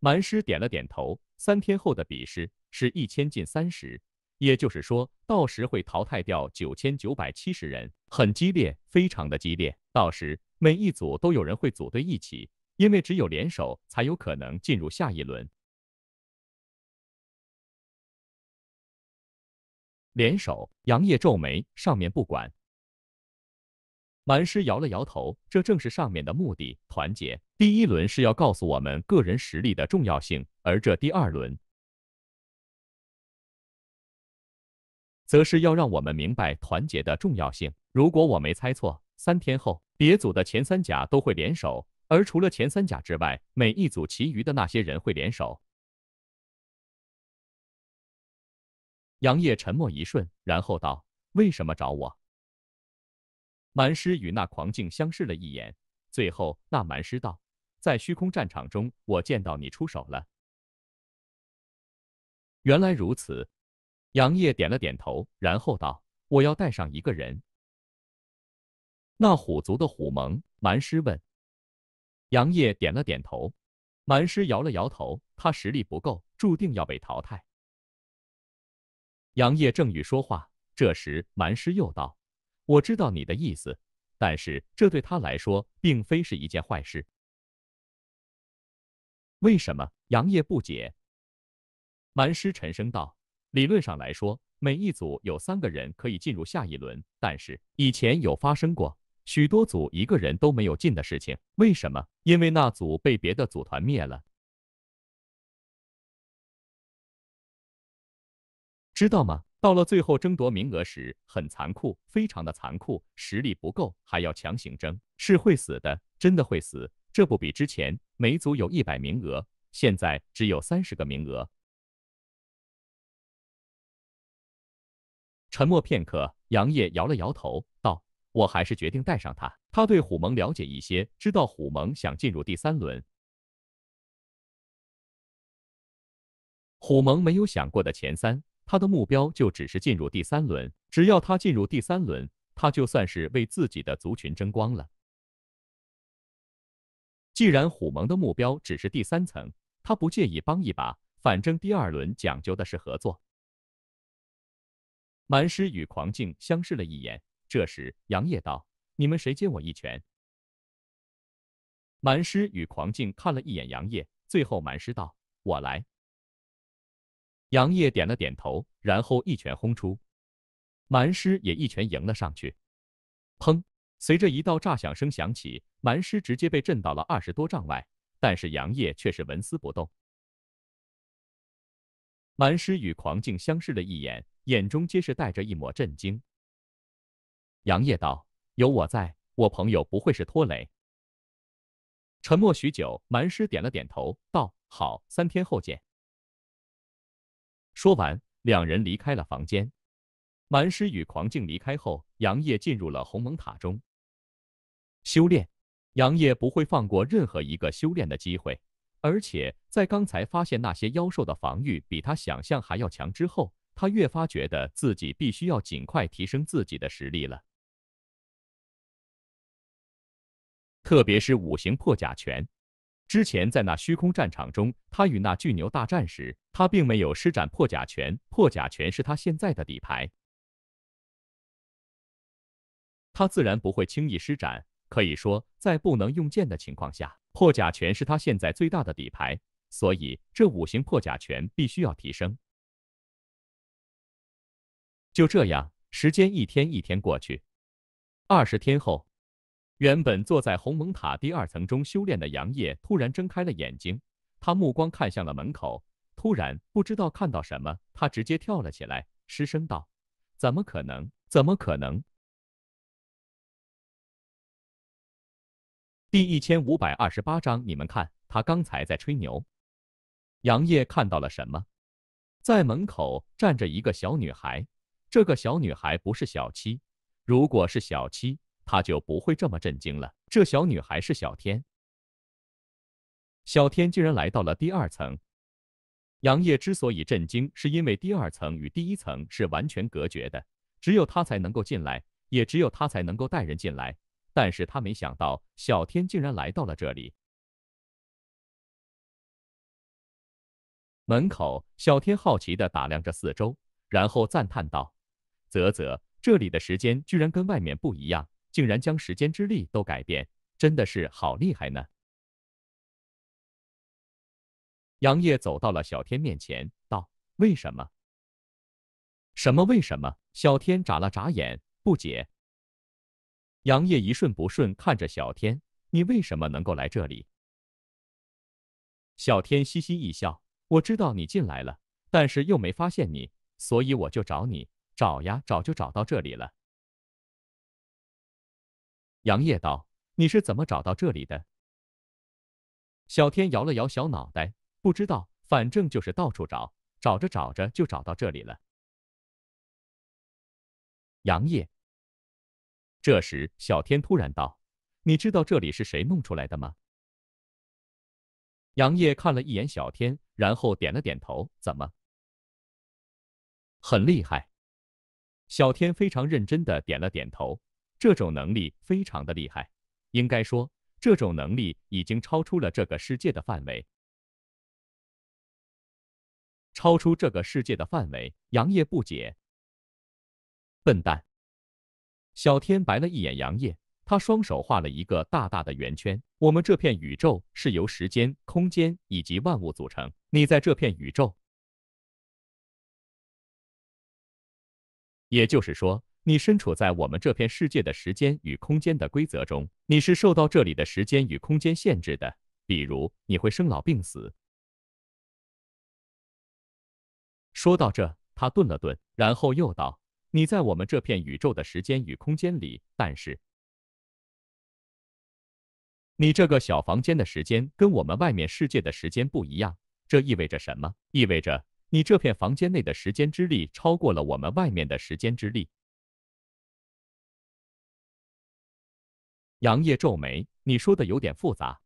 蛮师点了点头。三天后的比试是一千进三十，也就是说，到时会淘汰掉九千九百七十人，很激烈，非常的激烈。到时每一组都有人会组队一起，因为只有联手才有可能进入下一轮。联手，杨业皱眉。上面不管。蛮师摇了摇头，这正是上面的目的——团结。第一轮是要告诉我们个人实力的重要性，而这第二轮，则是要让我们明白团结的重要性。如果我没猜错，三天后，别组的前三甲都会联手，而除了前三甲之外，每一组其余的那些人会联手。杨业沉默一瞬，然后道：“为什么找我？”蛮师与那狂境相视了一眼，最后那蛮师道：“在虚空战场中，我见到你出手了。”原来如此，杨业点了点头，然后道：“我要带上一个人。”那虎族的虎盟，蛮师问：“杨业点了点头。”蛮师摇了摇头：“他实力不够，注定要被淘汰。”杨业正欲说话，这时蛮师又道：“我知道你的意思，但是这对他来说，并非是一件坏事。为什么？”杨业不解。蛮师沉声道：“理论上来说，每一组有三个人可以进入下一轮，但是以前有发生过许多组一个人都没有进的事情。为什么？因为那组被别的组团灭了。”知道吗？到了最后争夺名额时，很残酷，非常的残酷。实力不够还要强行争，是会死的，真的会死。这不比之前每组有一百名额，现在只有三十个名额。沉默片刻，杨业摇了摇头，道：“我还是决定带上他。他对虎萌了解一些，知道虎萌想进入第三轮，虎萌没有想过的前三。”他的目标就只是进入第三轮，只要他进入第三轮，他就算是为自己的族群争光了。既然虎盟的目标只是第三层，他不介意帮一把，反正第二轮讲究的是合作。蛮师与狂境相视了一眼，这时杨业道：“你们谁接我一拳？”蛮师与狂境看了一眼杨业，最后蛮师道：“我来。”杨业点了点头，然后一拳轰出，蛮尸也一拳迎了上去。砰！随着一道炸响声响起，蛮尸直接被震到了二十多丈外，但是杨业却是纹丝不动。蛮尸与狂境相视了一眼，眼中皆是带着一抹震惊。杨业道：“有我在，我朋友不会是拖累。”沉默许久，蛮尸点了点头，道：“好，三天后见。”说完，两人离开了房间。蛮师与狂境离开后，杨业进入了鸿蒙塔中修炼。杨业不会放过任何一个修炼的机会，而且在刚才发现那些妖兽的防御比他想象还要强之后，他越发觉得自己必须要尽快提升自己的实力了。特别是五行破甲拳。之前在那虚空战场中，他与那巨牛大战时，他并没有施展破甲拳。破甲拳是他现在的底牌，他自然不会轻易施展。可以说，在不能用剑的情况下，破甲拳是他现在最大的底牌。所以，这五行破甲拳必须要提升。就这样，时间一天一天过去，二十天后。原本坐在鸿蒙塔第二层中修炼的杨业突然睁开了眼睛，他目光看向了门口，突然不知道看到什么，他直接跳了起来，失声道：“怎么可能？怎么可能？”第一千五百二十八章，你们看，他刚才在吹牛。杨业看到了什么？在门口站着一个小女孩，这个小女孩不是小七，如果是小七。他就不会这么震惊了。这小女孩是小天，小天竟然来到了第二层。杨业之所以震惊，是因为第二层与第一层是完全隔绝的，只有他才能够进来，也只有他才能够带人进来。但是他没想到，小天竟然来到了这里。门口，小天好奇的打量着四周，然后赞叹道：“啧啧，这里的时间居然跟外面不一样。”竟然将时间之力都改变，真的是好厉害呢！杨业走到了小天面前，道：“为什么？什么为什么？”小天眨了眨眼，不解。杨业一瞬不瞬看着小天：“你为什么能够来这里？”小天嘻嘻一笑：“我知道你进来了，但是又没发现你，所以我就找你，找呀找，就找到这里了。”杨业道：“你是怎么找到这里的？”小天摇了摇小脑袋，不知道，反正就是到处找，找着找着就找到这里了。杨业。这时，小天突然道：“你知道这里是谁弄出来的吗？”杨业看了一眼小天，然后点了点头：“怎么？很厉害？”小天非常认真的点了点头。这种能力非常的厉害，应该说，这种能力已经超出了这个世界的范围，超出这个世界的范围。杨业不解，笨蛋，小天白了一眼杨业，他双手画了一个大大的圆圈。我们这片宇宙是由时间、空间以及万物组成，你在这片宇宙，也就是说。你身处在我们这片世界的时间与空间的规则中，你是受到这里的时间与空间限制的。比如，你会生老病死。说到这，他顿了顿，然后又道：“你在我们这片宇宙的时间与空间里，但是，你这个小房间的时间跟我们外面世界的时间不一样。这意味着什么？意味着你这片房间内的时间之力超过了我们外面的时间之力。”杨业皱眉：“你说的有点复杂。”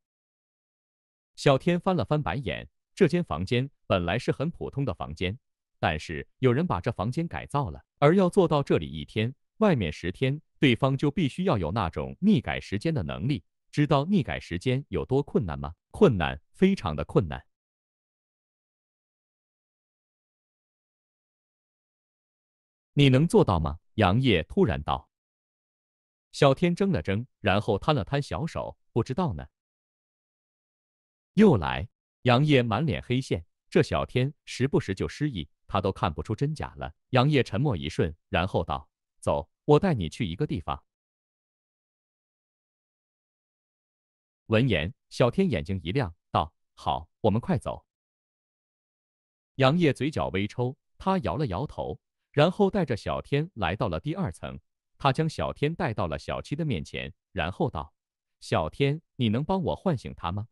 小天翻了翻白眼：“这间房间本来是很普通的房间，但是有人把这房间改造了。而要做到这里一天，外面十天，对方就必须要有那种逆改时间的能力。知道逆改时间有多困难吗？困难，非常的困难。你能做到吗？”杨业突然道。小天怔了怔，然后摊了摊小手，不知道呢。又来！杨业满脸黑线，这小天时不时就失忆，他都看不出真假了。杨业沉默一瞬，然后道：“走，我带你去一个地方。”闻言，小天眼睛一亮，道：“好，我们快走。”杨业嘴角微抽，他摇了摇头，然后带着小天来到了第二层。他将小天带到了小七的面前，然后道：“小天，你能帮我唤醒他吗？”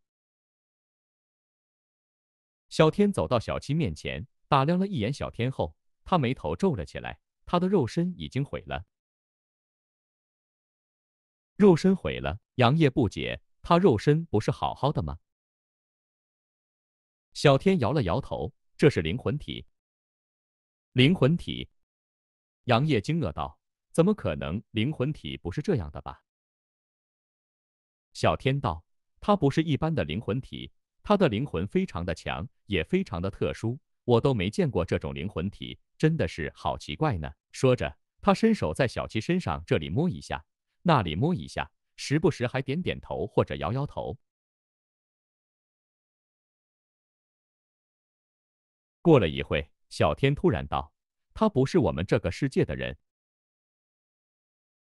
小天走到小七面前，打量了一眼小天后，他眉头皱了起来。他的肉身已经毁了，肉身毁了。杨业不解，他肉身不是好好的吗？小天摇了摇头：“这是灵魂体。”灵魂体，杨业惊愕道。怎么可能？灵魂体不是这样的吧？小天道，他不是一般的灵魂体，他的灵魂非常的强，也非常的特殊，我都没见过这种灵魂体，真的是好奇怪呢。说着，他伸手在小七身上这里摸一下，那里摸一下，时不时还点点头或者摇摇头。过了一会，小天突然道：“他不是我们这个世界的人。”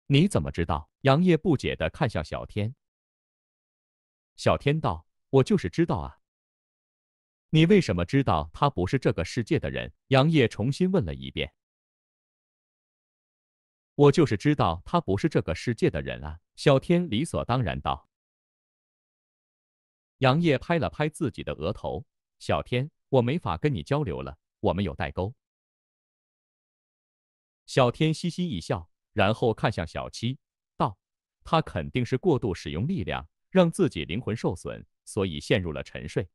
你怎么知道？杨业不解地看向小天。小天道：“我就是知道啊。”你为什么知道他不是这个世界的人？杨业重新问了一遍。“我就是知道他不是这个世界的人啊。”小天理所当然道。杨业拍了拍自己的额头：“小天，我没法跟你交流了，我们有代沟。”小天嘻嘻一笑。然后看向小七，道：“他肯定是过度使用力量，让自己灵魂受损，所以陷入了沉睡。”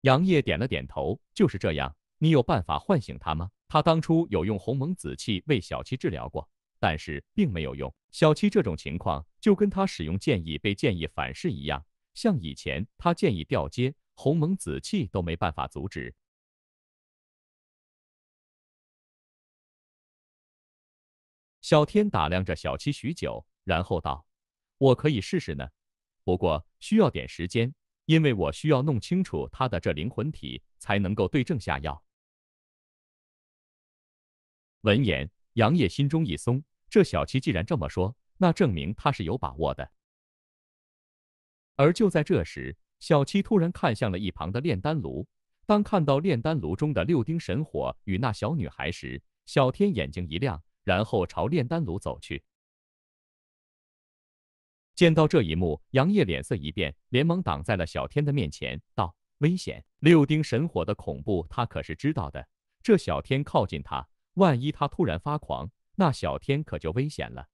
杨业点了点头：“就是这样。你有办法唤醒他吗？他当初有用鸿蒙紫气为小七治疗过，但是并没有用。小七这种情况，就跟他使用剑意被剑意反噬一样，像以前他剑意吊接鸿蒙紫气都没办法阻止。”小天打量着小七许久，然后道：“我可以试试呢，不过需要点时间，因为我需要弄清楚他的这灵魂体，才能够对症下药。”闻言，杨业心中一松，这小七既然这么说，那证明他是有把握的。而就在这时，小七突然看向了一旁的炼丹炉，当看到炼丹炉中的六丁神火与那小女孩时，小天眼睛一亮。然后朝炼丹炉走去。见到这一幕，杨业脸色一变，连忙挡在了小天的面前，道：“危险！六丁神火的恐怖，他可是知道的。这小天靠近他，万一他突然发狂，那小天可就危险了。”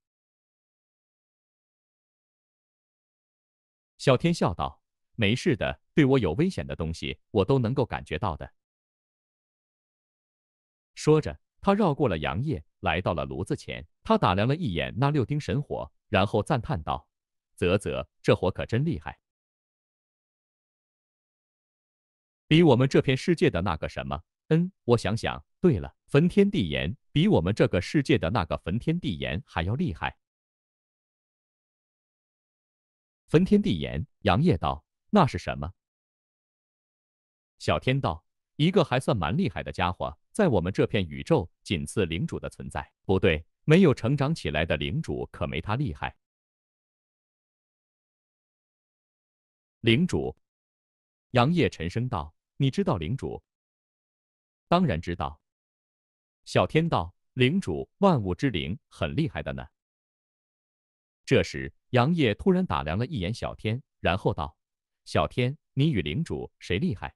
小天笑道：“没事的，对我有危险的东西，我都能够感觉到的。”说着，他绕过了杨业。来到了炉子前，他打量了一眼那六丁神火，然后赞叹道：“啧啧，这火可真厉害，比我们这片世界的那个什么……嗯，我想想，对了，焚天地岩，比我们这个世界的那个焚天地岩还要厉害。”焚天地岩，杨业道：“那是什么？”小天道：“一个还算蛮厉害的家伙。”在我们这片宇宙，仅次领主的存在。不对，没有成长起来的领主可没他厉害。领主，杨业沉声道：“你知道领主？”“当然知道。”小天道：“领主，万物之灵，很厉害的呢。”这时，杨业突然打量了一眼小天，然后道：“小天，你与领主谁厉害？”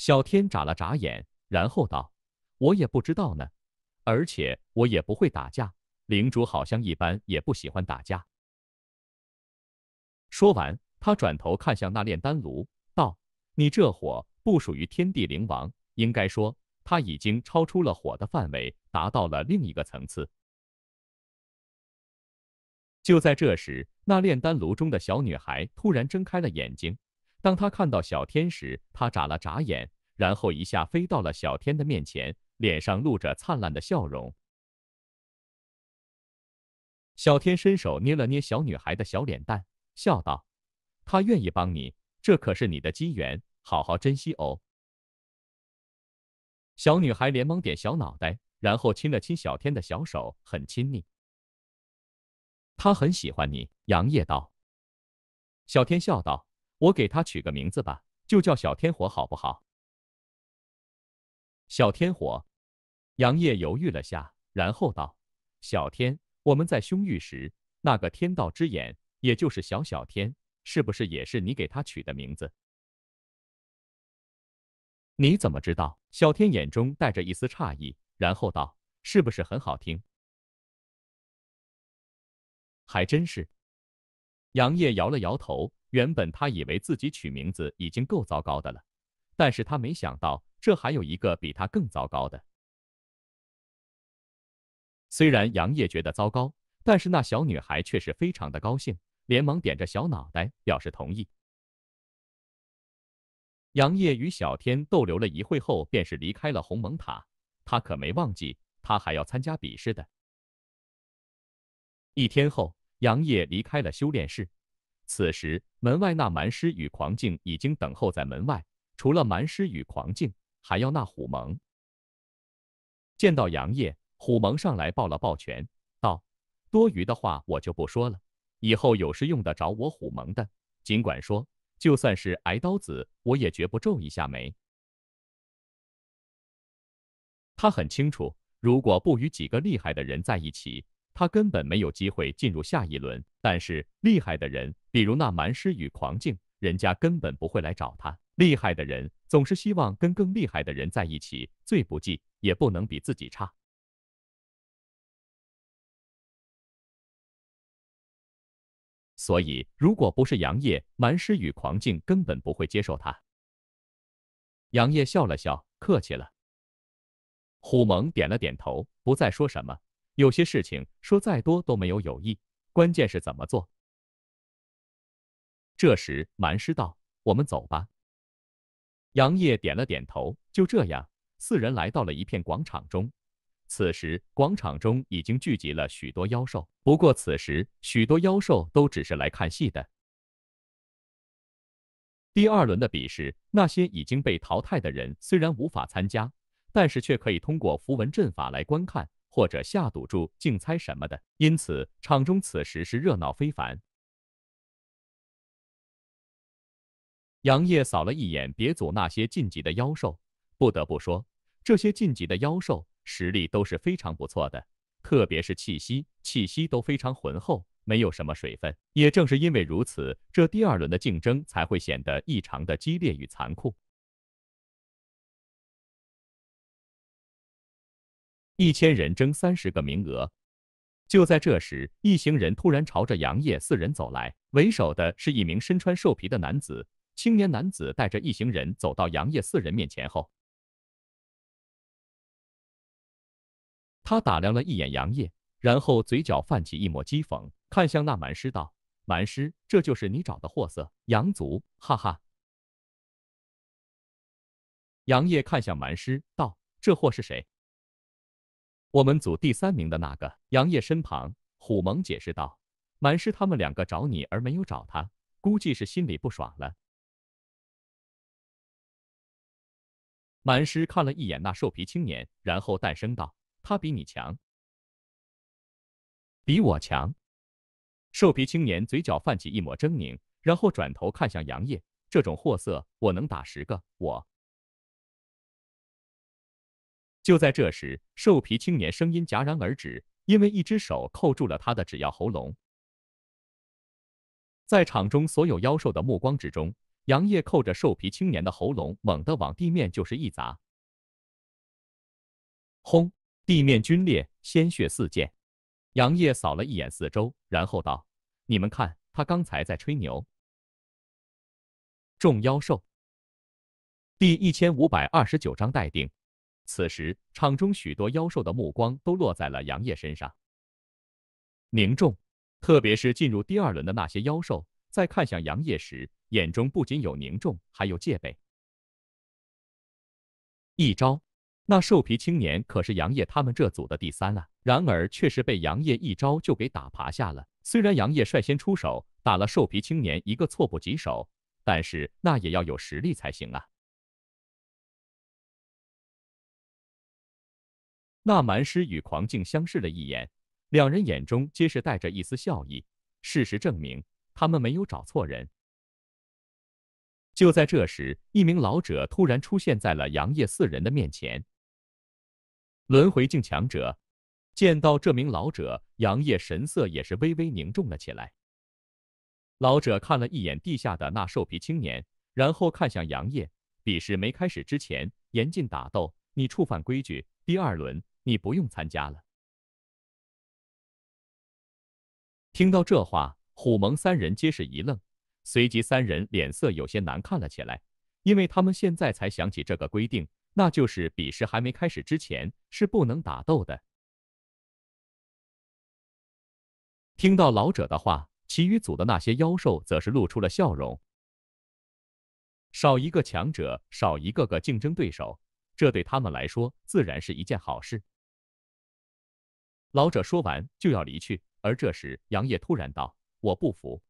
小天眨了眨眼，然后道：“我也不知道呢，而且我也不会打架。领主好像一般也不喜欢打架。”说完，他转头看向那炼丹炉，道：“你这火不属于天地灵王，应该说，它已经超出了火的范围，达到了另一个层次。”就在这时，那炼丹炉中的小女孩突然睁开了眼睛。当他看到小天时，他眨了眨眼，然后一下飞到了小天的面前，脸上露着灿烂的笑容。小天伸手捏了捏小女孩的小脸蛋，笑道：“他愿意帮你，这可是你的机缘，好好珍惜哦。”小女孩连忙点小脑袋，然后亲了亲小天的小手，很亲密。他很喜欢你，杨烨道。小天笑道。我给他取个名字吧，就叫小天火，好不好？小天火，杨业犹豫了下，然后道：“小天，我们在凶域时，那个天道之眼，也就是小小天，是不是也是你给他取的名字？”你怎么知道？小天眼中带着一丝诧异，然后道：“是不是很好听？”还真是。杨业摇了摇头。原本他以为自己取名字已经够糟糕的了，但是他没想到这还有一个比他更糟糕的。虽然杨业觉得糟糕，但是那小女孩却是非常的高兴，连忙点着小脑袋表示同意。杨业与小天逗留了一会后，便是离开了鸿蒙塔。他可没忘记，他还要参加比试的。一天后，杨业离开了修炼室。此时，门外那蛮师与狂境已经等候在门外。除了蛮师与狂境，还要那虎蒙。见到杨业，虎蒙上来抱了抱拳，道：“多余的话我就不说了，以后有事用得着我虎蒙的，尽管说，就算是挨刀子，我也绝不皱一下眉。”他很清楚，如果不与几个厉害的人在一起，他根本没有机会进入下一轮，但是厉害的人，比如那蛮师与狂境，人家根本不会来找他。厉害的人总是希望跟更厉害的人在一起，最不济也不能比自己差。所以，如果不是杨业，蛮师与狂境根本不会接受他。杨业笑了笑，客气了。虎蒙点了点头，不再说什么。有些事情说再多都没有有谊，关键是怎么做。这时，蛮师道：“我们走吧。”杨业点了点头。就这样，四人来到了一片广场中。此时，广场中已经聚集了许多妖兽。不过，此时许多妖兽都只是来看戏的。第二轮的比试，那些已经被淘汰的人虽然无法参加，但是却可以通过符文阵法来观看。或者下赌注、竞猜什么的，因此场中此时是热闹非凡。杨业扫了一眼别组那些晋级的妖兽，不得不说，这些晋级的妖兽实力都是非常不错的，特别是气息，气息都非常浑厚，没有什么水分。也正是因为如此，这第二轮的竞争才会显得异常的激烈与残酷。一千人争三十个名额。就在这时，一行人突然朝着杨业四人走来，为首的是一名身穿兽皮的男子。青年男子带着一行人走到杨业四人面前后，他打量了一眼杨业，然后嘴角泛起一抹讥讽，看向那蛮尸道：“蛮尸，这就是你找的货色？杨族，哈哈。”杨业看向蛮尸道：“这货是谁？”我们组第三名的那个杨烨身旁，虎萌解释道：“蛮师他们两个找你，而没有找他，估计是心里不爽了。”蛮师看了一眼那兽皮青年，然后淡声道：“他比你强，比我强。”兽皮青年嘴角泛起一抹狰狞，然后转头看向杨烨：“这种货色，我能打十个我。”就在这时，兽皮青年声音戛然而止，因为一只手扣住了他的只要喉咙。在场中所有妖兽的目光之中，杨业扣着兽皮青年的喉咙，猛地往地面就是一砸。轰！地面龟裂，鲜血四溅。杨业扫了一眼四周，然后道：“你们看他刚才在吹牛。”众妖兽。第一千五百二十九章待定。此时，场中许多妖兽的目光都落在了杨业身上，凝重。特别是进入第二轮的那些妖兽，在看向杨业时，眼中不仅有凝重，还有戒备。一招，那兽皮青年可是杨业他们这组的第三啊，然而却是被杨业一招就给打趴下了。虽然杨业率先出手，打了兽皮青年一个措不及手，但是那也要有实力才行啊。那蛮尸与狂境相视了一眼，两人眼中皆是带着一丝笑意。事实证明，他们没有找错人。就在这时，一名老者突然出现在了杨业四人的面前。轮回境强者见到这名老者，杨业神色也是微微凝重了起来。老者看了一眼地下的那兽皮青年，然后看向杨业。比试没开始之前，严禁打斗，你触犯规矩，第二轮。你不用参加了。听到这话，虎蒙三人皆是一愣，随即三人脸色有些难看了起来，因为他们现在才想起这个规定，那就是比试还没开始之前是不能打斗的。听到老者的话，其余组的那些妖兽则是露出了笑容。少一个强者，少一个个竞争对手，这对他们来说自然是一件好事。老者说完就要离去，而这时杨业突然道：“我不服。”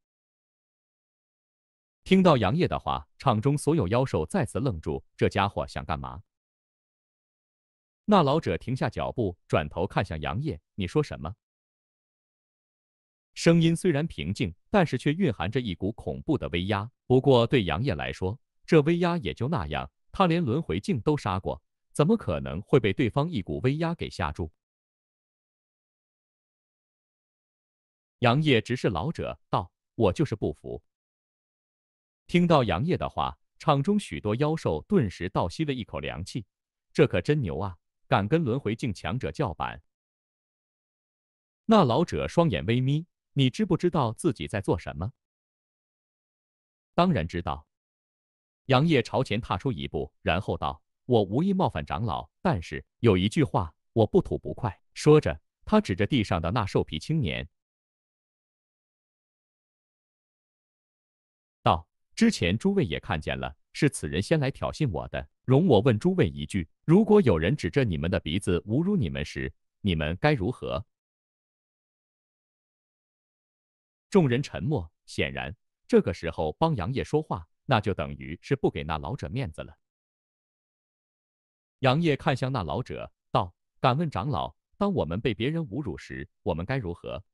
听到杨业的话，场中所有妖兽再次愣住。这家伙想干嘛？那老者停下脚步，转头看向杨业：“你说什么？”声音虽然平静，但是却蕴含着一股恐怖的威压。不过对杨业来说，这威压也就那样。他连轮回境都杀过，怎么可能会被对方一股威压给吓住？杨业直视老者道：“我就是不服。”听到杨业的话，场中许多妖兽顿时倒吸了一口凉气。这可真牛啊，敢跟轮回境强者叫板！那老者双眼微眯：“你知不知道自己在做什么？”“当然知道。”杨业朝前踏出一步，然后道：“我无意冒犯长老，但是有一句话我不吐不快。”说着，他指着地上的那兽皮青年。之前诸位也看见了，是此人先来挑衅我的。容我问诸位一句：如果有人指着你们的鼻子侮辱你们时，你们该如何？众人沉默。显然，这个时候帮杨业说话，那就等于是不给那老者面子了。杨业看向那老者，道：“敢问长老，当我们被别人侮辱时，我们该如何？”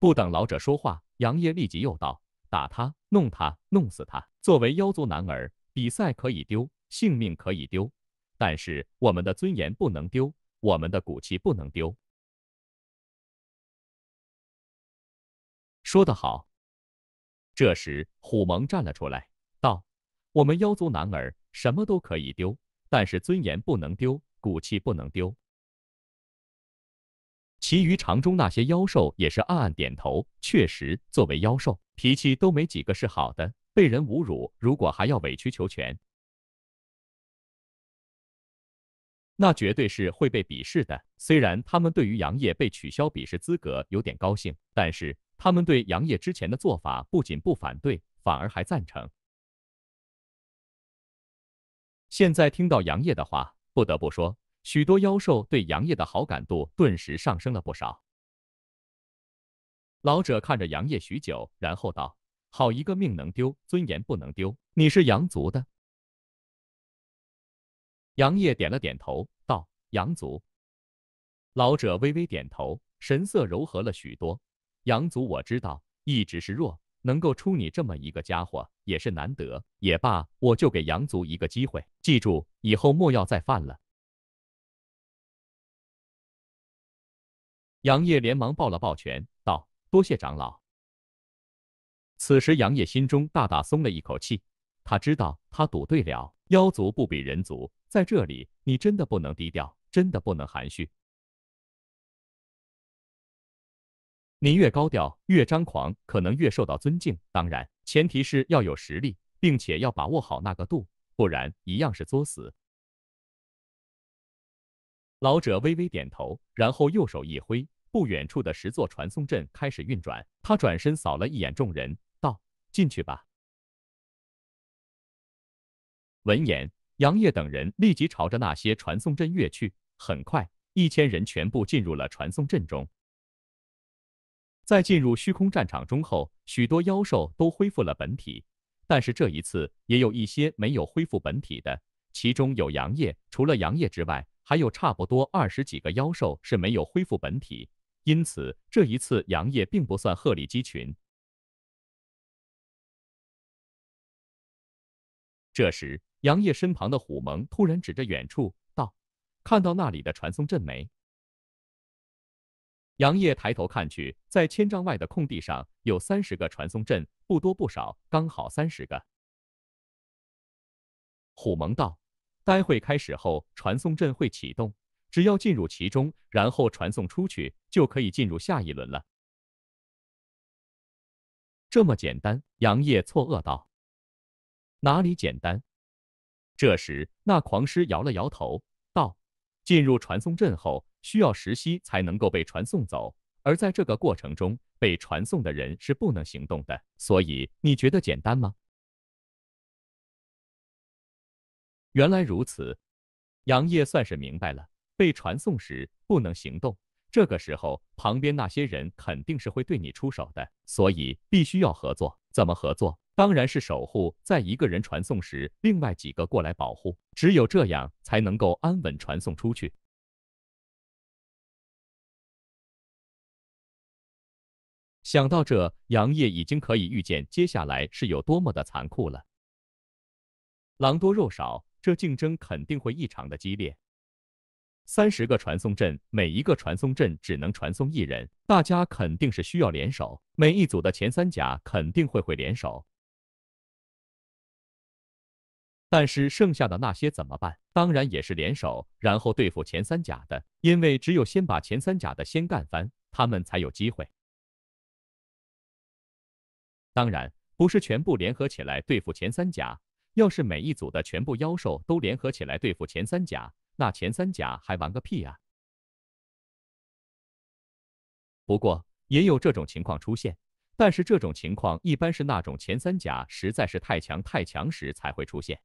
不等老者说话，杨业立即又道。打他，弄他，弄死他！作为妖族男儿，比赛可以丢，性命可以丢，但是我们的尊严不能丢，我们的骨气不能丢。说得好！这时，虎蒙站了出来，道：“我们妖族男儿什么都可以丢，但是尊严不能丢，骨气不能丢。”其余场中那些妖兽也是暗暗点头，确实，作为妖兽。脾气都没几个是好的，被人侮辱，如果还要委曲求全，那绝对是会被鄙视的。虽然他们对于杨业被取消鄙视资格有点高兴，但是他们对杨业之前的做法不仅不反对，反而还赞成。现在听到杨业的话，不得不说，许多妖兽对杨业的好感度顿时上升了不少。老者看着杨业许久，然后道：“好一个命能丢，尊严不能丢。你是杨族的。”杨业点了点头，道：“杨族。”老者微微点头，神色柔和了许多。“杨族我知道，一直是弱，能够出你这么一个家伙也是难得。也罢，我就给杨族一个机会，记住，以后莫要再犯了。”杨业连忙抱了抱拳，道。多谢长老。此时杨业心中大大松了一口气，他知道他赌对了。妖族不比人族，在这里你真的不能低调，真的不能含蓄。你越高调越张狂，可能越受到尊敬。当然，前提是要有实力，并且要把握好那个度，不然一样是作死。老者微微点头，然后右手一挥。不远处的十座传送阵开始运转，他转身扫了一眼众人，道：“进去吧。”闻言，杨业等人立即朝着那些传送阵跃去。很快，一千人全部进入了传送阵中。在进入虚空战场中后，许多妖兽都恢复了本体，但是这一次也有一些没有恢复本体的，其中有杨业。除了杨业之外，还有差不多二十几个妖兽是没有恢复本体。因此，这一次杨业并不算鹤立鸡群。这时，杨业身旁的虎蒙突然指着远处道：“看到那里的传送阵没？”杨业抬头看去，在千丈外的空地上有三十个传送阵，不多不少，刚好三十个。虎蒙道：“待会开始后，传送阵会启动。”只要进入其中，然后传送出去，就可以进入下一轮了。这么简单？杨业错愕道：“哪里简单？”这时，那狂狮摇了摇头道：“进入传送阵后，需要时息才能够被传送走，而在这个过程中，被传送的人是不能行动的。所以，你觉得简单吗？”原来如此，杨业算是明白了。被传送时不能行动，这个时候旁边那些人肯定是会对你出手的，所以必须要合作。怎么合作？当然是守护在一个人传送时，另外几个过来保护，只有这样才能够安稳传送出去。想到这，杨业已经可以预见接下来是有多么的残酷了。狼多肉少，这竞争肯定会异常的激烈。三十个传送阵，每一个传送阵只能传送一人，大家肯定是需要联手。每一组的前三甲肯定会会联手，但是剩下的那些怎么办？当然也是联手，然后对付前三甲的，因为只有先把前三甲的先干翻，他们才有机会。当然，不是全部联合起来对付前三甲。要是每一组的全部妖兽都联合起来对付前三甲，那前三甲还玩个屁啊！不过也有这种情况出现，但是这种情况一般是那种前三甲实在是太强太强时才会出现。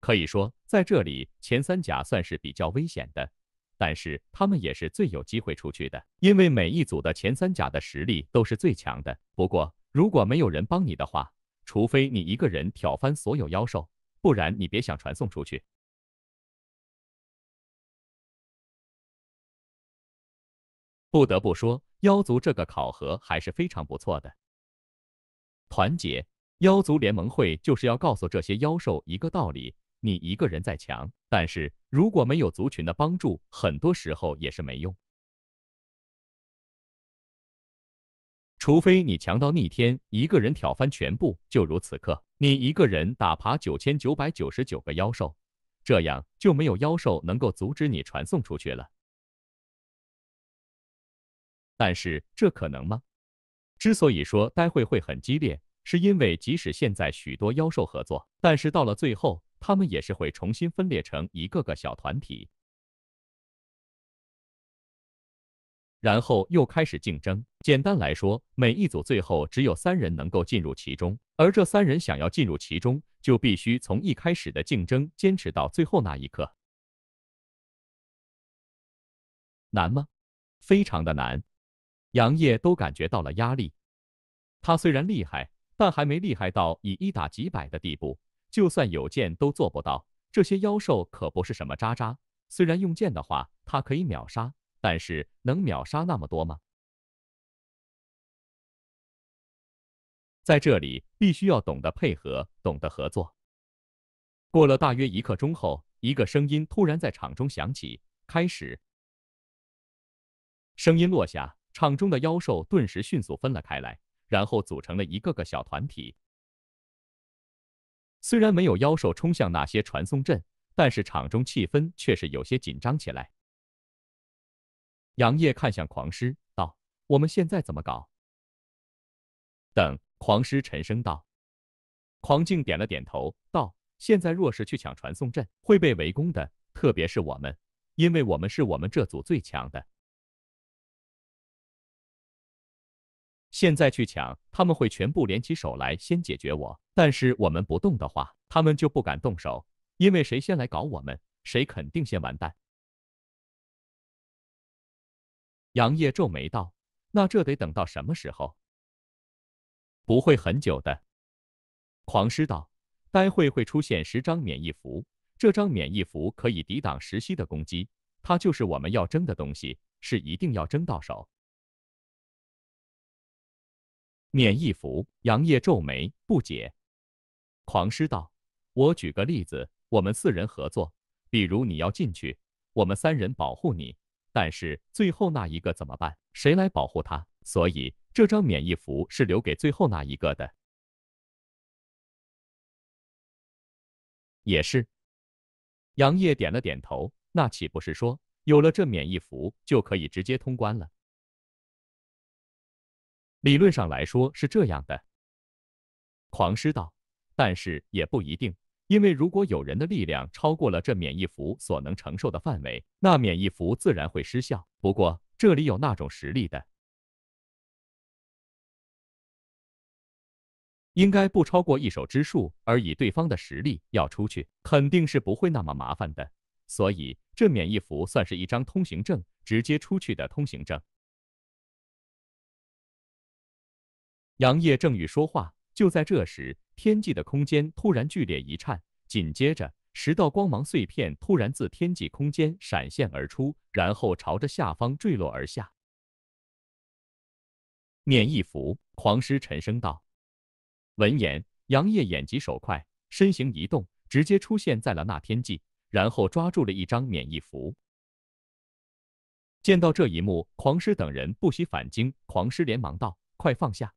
可以说，在这里前三甲算是比较危险的，但是他们也是最有机会出去的，因为每一组的前三甲的实力都是最强的。不过，如果没有人帮你的话，除非你一个人挑翻所有妖兽，不然你别想传送出去。不得不说，妖族这个考核还是非常不错的。团结，妖族联盟会就是要告诉这些妖兽一个道理：你一个人再强，但是如果没有族群的帮助，很多时候也是没用。除非你强到逆天，一个人挑翻全部，就如此刻，你一个人打趴九千九百九十九个妖兽，这样就没有妖兽能够阻止你传送出去了。但是这可能吗？之所以说待会会很激烈，是因为即使现在许多妖兽合作，但是到了最后，他们也是会重新分裂成一个个小团体。然后又开始竞争。简单来说，每一组最后只有三人能够进入其中，而这三人想要进入其中，就必须从一开始的竞争坚持到最后那一刻。难吗？非常的难。杨业都感觉到了压力。他虽然厉害，但还没厉害到以一打几百的地步。就算有剑，都做不到。这些妖兽可不是什么渣渣，虽然用剑的话，他可以秒杀。但是能秒杀那么多吗？在这里必须要懂得配合，懂得合作。过了大约一刻钟后，一个声音突然在场中响起：“开始。”声音落下，场中的妖兽顿时迅速分了开来，然后组成了一个个小团体。虽然没有妖兽冲向那些传送阵，但是场中气氛却是有些紧张起来。杨业看向狂狮，道：“我们现在怎么搞？”等狂狮沉声道。狂静点了点头，道：“现在若是去抢传送阵，会被围攻的。特别是我们，因为我们是我们这组最强的。现在去抢，他们会全部联起手来先解决我。但是我们不动的话，他们就不敢动手，因为谁先来搞我们，谁肯定先完蛋。”杨业皱眉道：“那这得等到什么时候？”“不会很久的。”狂师道：“待会会出现十张免疫符，这张免疫符可以抵挡石溪的攻击，它就是我们要争的东西，是一定要争到手。”免疫符。杨业皱眉不解。狂师道：“我举个例子，我们四人合作，比如你要进去，我们三人保护你。”但是最后那一个怎么办？谁来保护他？所以这张免疫符是留给最后那一个的。也是。杨业点了点头。那岂不是说，有了这免疫符就可以直接通关了？理论上来说是这样的。狂狮道，但是也不一定。因为如果有人的力量超过了这免疫符所能承受的范围，那免疫符自然会失效。不过，这里有那种实力的，应该不超过一手之数。而以对方的实力要出去，肯定是不会那么麻烦的。所以，这免疫符算是一张通行证，直接出去的通行证。杨业正欲说话，就在这时。天际的空间突然剧烈一颤，紧接着十道光芒碎片突然自天际空间闪现而出，然后朝着下方坠落而下。免疫符，狂狮沉声道。闻言，杨业眼疾手快，身形一动，直接出现在了那天际，然后抓住了一张免疫符。见到这一幕，狂狮等人不惜反惊，狂狮连忙道：“快放下！”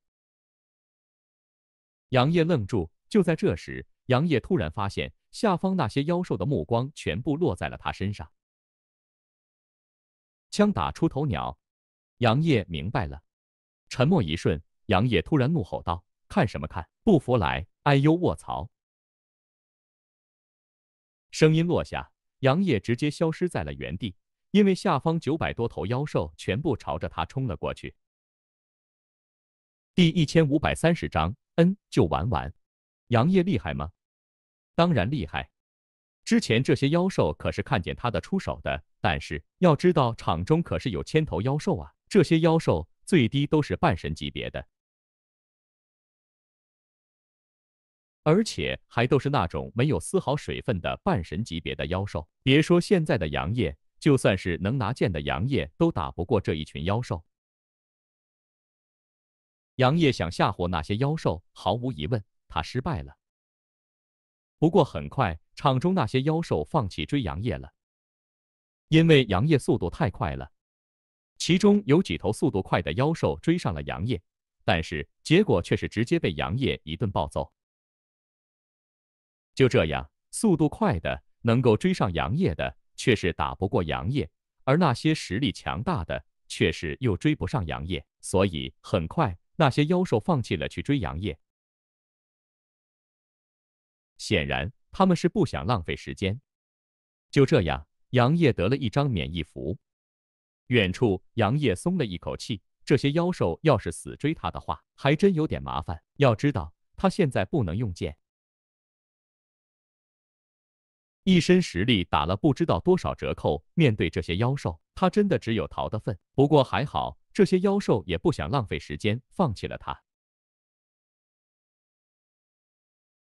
杨业愣住，就在这时，杨业突然发现下方那些妖兽的目光全部落在了他身上。枪打出头鸟，杨业明白了。沉默一瞬，杨业突然怒吼道：“看什么看？不服来！”哎呦，卧槽！声音落下，杨业直接消失在了原地，因为下方九百多头妖兽全部朝着他冲了过去。第一千五百三十章。嗯，就玩玩。杨业厉害吗？当然厉害。之前这些妖兽可是看见他的出手的，但是要知道场中可是有千头妖兽啊！这些妖兽最低都是半神级别的，而且还都是那种没有丝毫水分的半神级别的妖兽。别说现在的杨业，就算是能拿剑的杨业，都打不过这一群妖兽。杨业想吓唬那些妖兽，毫无疑问，他失败了。不过很快，场中那些妖兽放弃追杨业了，因为杨业速度太快了。其中有几头速度快的妖兽追上了杨业，但是结果却是直接被杨业一顿暴揍。就这样，速度快的能够追上杨业的，却是打不过杨业；而那些实力强大的，却是又追不上杨业。所以很快。那些妖兽放弃了去追杨业，显然他们是不想浪费时间。就这样，杨业得了一张免疫符。远处，杨业松了一口气。这些妖兽要是死追他的话，还真有点麻烦。要知道，他现在不能用剑，一身实力打了不知道多少折扣。面对这些妖兽，他真的只有逃的份。不过还好。这些妖兽也不想浪费时间，放弃了他。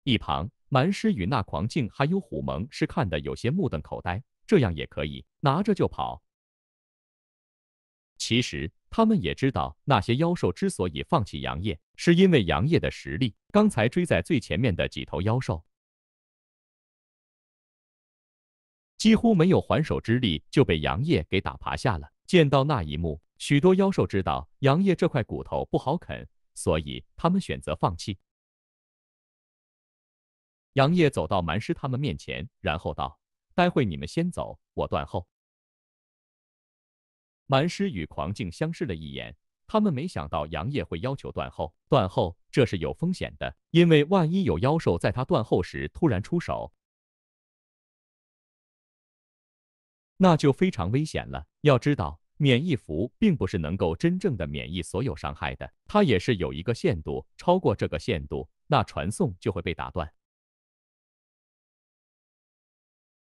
一旁蛮师与那狂境还有虎蒙是看得有些目瞪口呆，这样也可以拿着就跑。其实他们也知道，那些妖兽之所以放弃杨业，是因为杨业的实力。刚才追在最前面的几头妖兽几乎没有还手之力，就被杨业给打趴下了。见到那一幕。许多妖兽知道杨业这块骨头不好啃，所以他们选择放弃。杨业走到蛮尸他们面前，然后道：“待会你们先走，我断后。”蛮尸与狂境相视了一眼，他们没想到杨业会要求断后。断后这是有风险的，因为万一有妖兽在他断后时突然出手，那就非常危险了。要知道。免疫符并不是能够真正的免疫所有伤害的，它也是有一个限度，超过这个限度，那传送就会被打断。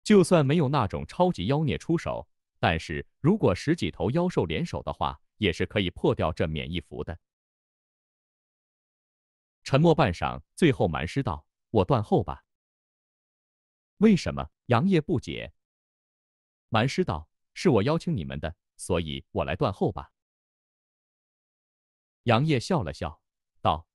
就算没有那种超级妖孽出手，但是如果十几头妖兽联手的话，也是可以破掉这免疫符的。沉默半晌，最后蛮师道：“我断后吧。”为什么？杨业不解。蛮师道：“是我邀请你们的。”所以，我来断后吧。杨业笑了笑，道：“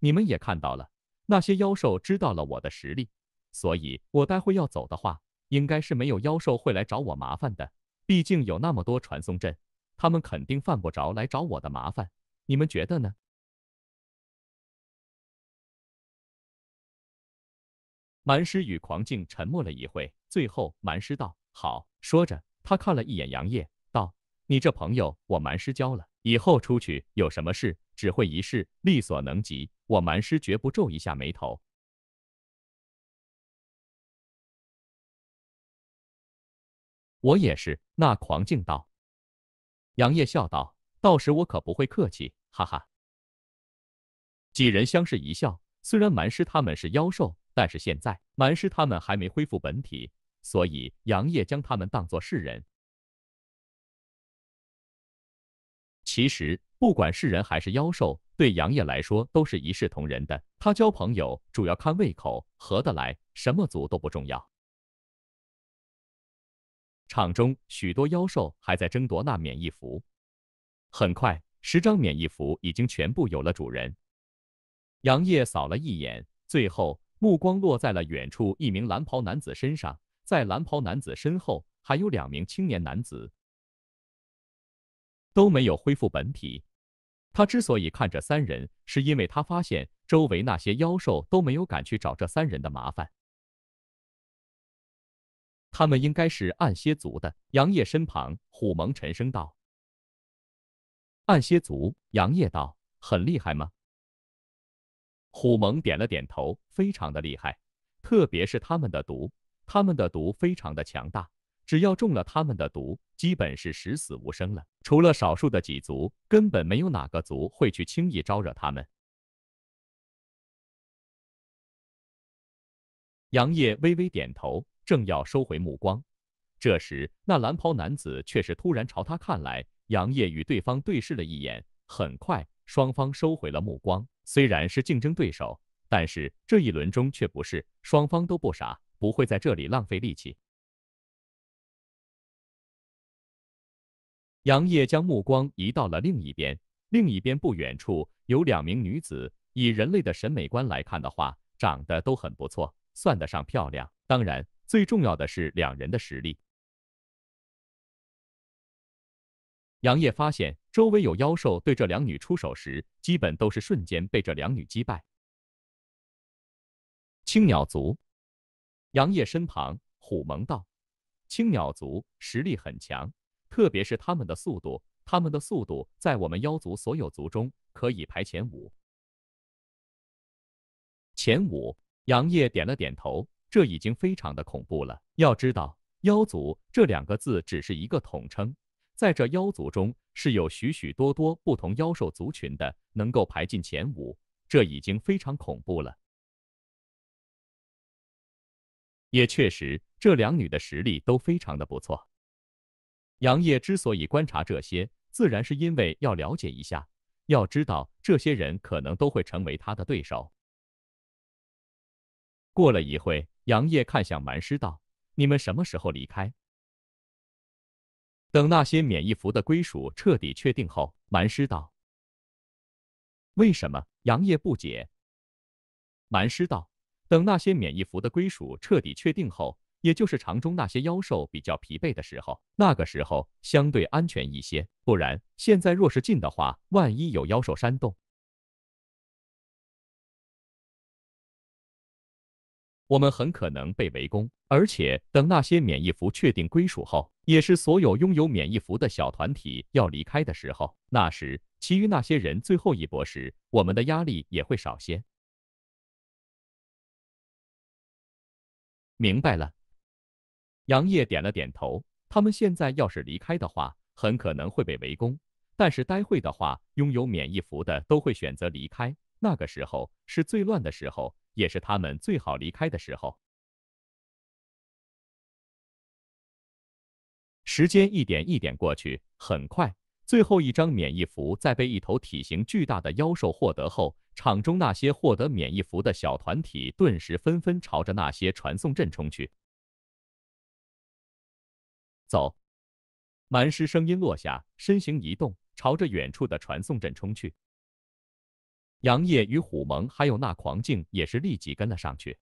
你们也看到了，那些妖兽知道了我的实力，所以我待会要走的话，应该是没有妖兽会来找我麻烦的。毕竟有那么多传送阵，他们肯定犯不着来找我的麻烦。你们觉得呢？”蛮师与狂境沉默了一会，最后蛮师道：“好。”说着，他看了一眼杨业。你这朋友，我蛮师交了。以后出去有什么事，只会一事力所能及，我蛮师绝不皱一下眉头。我也是。那狂静道，杨业笑道：“到时我可不会客气，哈哈。”几人相视一笑。虽然蛮师他们是妖兽，但是现在蛮师他们还没恢复本体，所以杨业将他们当做是人。其实不管是人还是妖兽，对杨业来说都是一视同仁的。他交朋友主要看胃口合得来，什么族都不重要。场中许多妖兽还在争夺那免疫符，很快，十张免疫符已经全部有了主人。杨业扫了一眼，最后目光落在了远处一名蓝袍男子身上，在蓝袍男子身后还有两名青年男子。都没有恢复本体。他之所以看着三人，是因为他发现周围那些妖兽都没有敢去找这三人的麻烦。他们应该是暗蝎族的。杨业身旁，虎蒙沉声道：“暗蝎族。”杨业道：“很厉害吗？”虎蒙点了点头：“非常的厉害，特别是他们的毒，他们的毒非常的强大。”只要中了他们的毒，基本是十死无生了。除了少数的几族，根本没有哪个族会去轻易招惹他们。杨业微微点头，正要收回目光，这时那蓝袍男子却是突然朝他看来。杨业与对方对视了一眼，很快双方收回了目光。虽然是竞争对手，但是这一轮中却不是，双方都不傻，不会在这里浪费力气。杨业将目光移到了另一边，另一边不远处有两名女子，以人类的审美观来看的话，长得都很不错，算得上漂亮。当然，最重要的是两人的实力。杨业发现，周围有妖兽对这两女出手时，基本都是瞬间被这两女击败。青鸟族，杨业身旁，虎蒙道，青鸟族实力很强。特别是他们的速度，他们的速度在我们妖族所有族中可以排前五。前五，杨业点了点头，这已经非常的恐怖了。要知道，妖族这两个字只是一个统称，在这妖族中是有许许多多不同妖兽族群的，能够排进前五，这已经非常恐怖了。也确实，这两女的实力都非常的不错。杨业之所以观察这些，自然是因为要了解一下。要知道，这些人可能都会成为他的对手。过了一会，杨业看向蛮师道：“你们什么时候离开？”等那些免疫符的归属彻底确定后，蛮师道：“为什么？”杨业不解。蛮师道：“等那些免疫符的归属彻底确定后。”也就是场中那些妖兽比较疲惫的时候，那个时候相对安全一些。不然现在若是进的话，万一有妖兽煽动，我们很可能被围攻。而且等那些免疫符确定归属后，也是所有拥有免疫符的小团体要离开的时候。那时，其余那些人最后一搏时，我们的压力也会少些。明白了。杨业点了点头。他们现在要是离开的话，很可能会被围攻。但是待会的话，拥有免疫符的都会选择离开，那个时候是最乱的时候，也是他们最好离开的时候。时间一点一点过去，很快，最后一张免疫符在被一头体型巨大的妖兽获得后，场中那些获得免疫符的小团体顿时纷纷朝着那些传送阵冲去。走，蛮尸声音落下，身形一动，朝着远处的传送阵冲去。杨业与虎蒙还有那狂境也是立即跟了上去。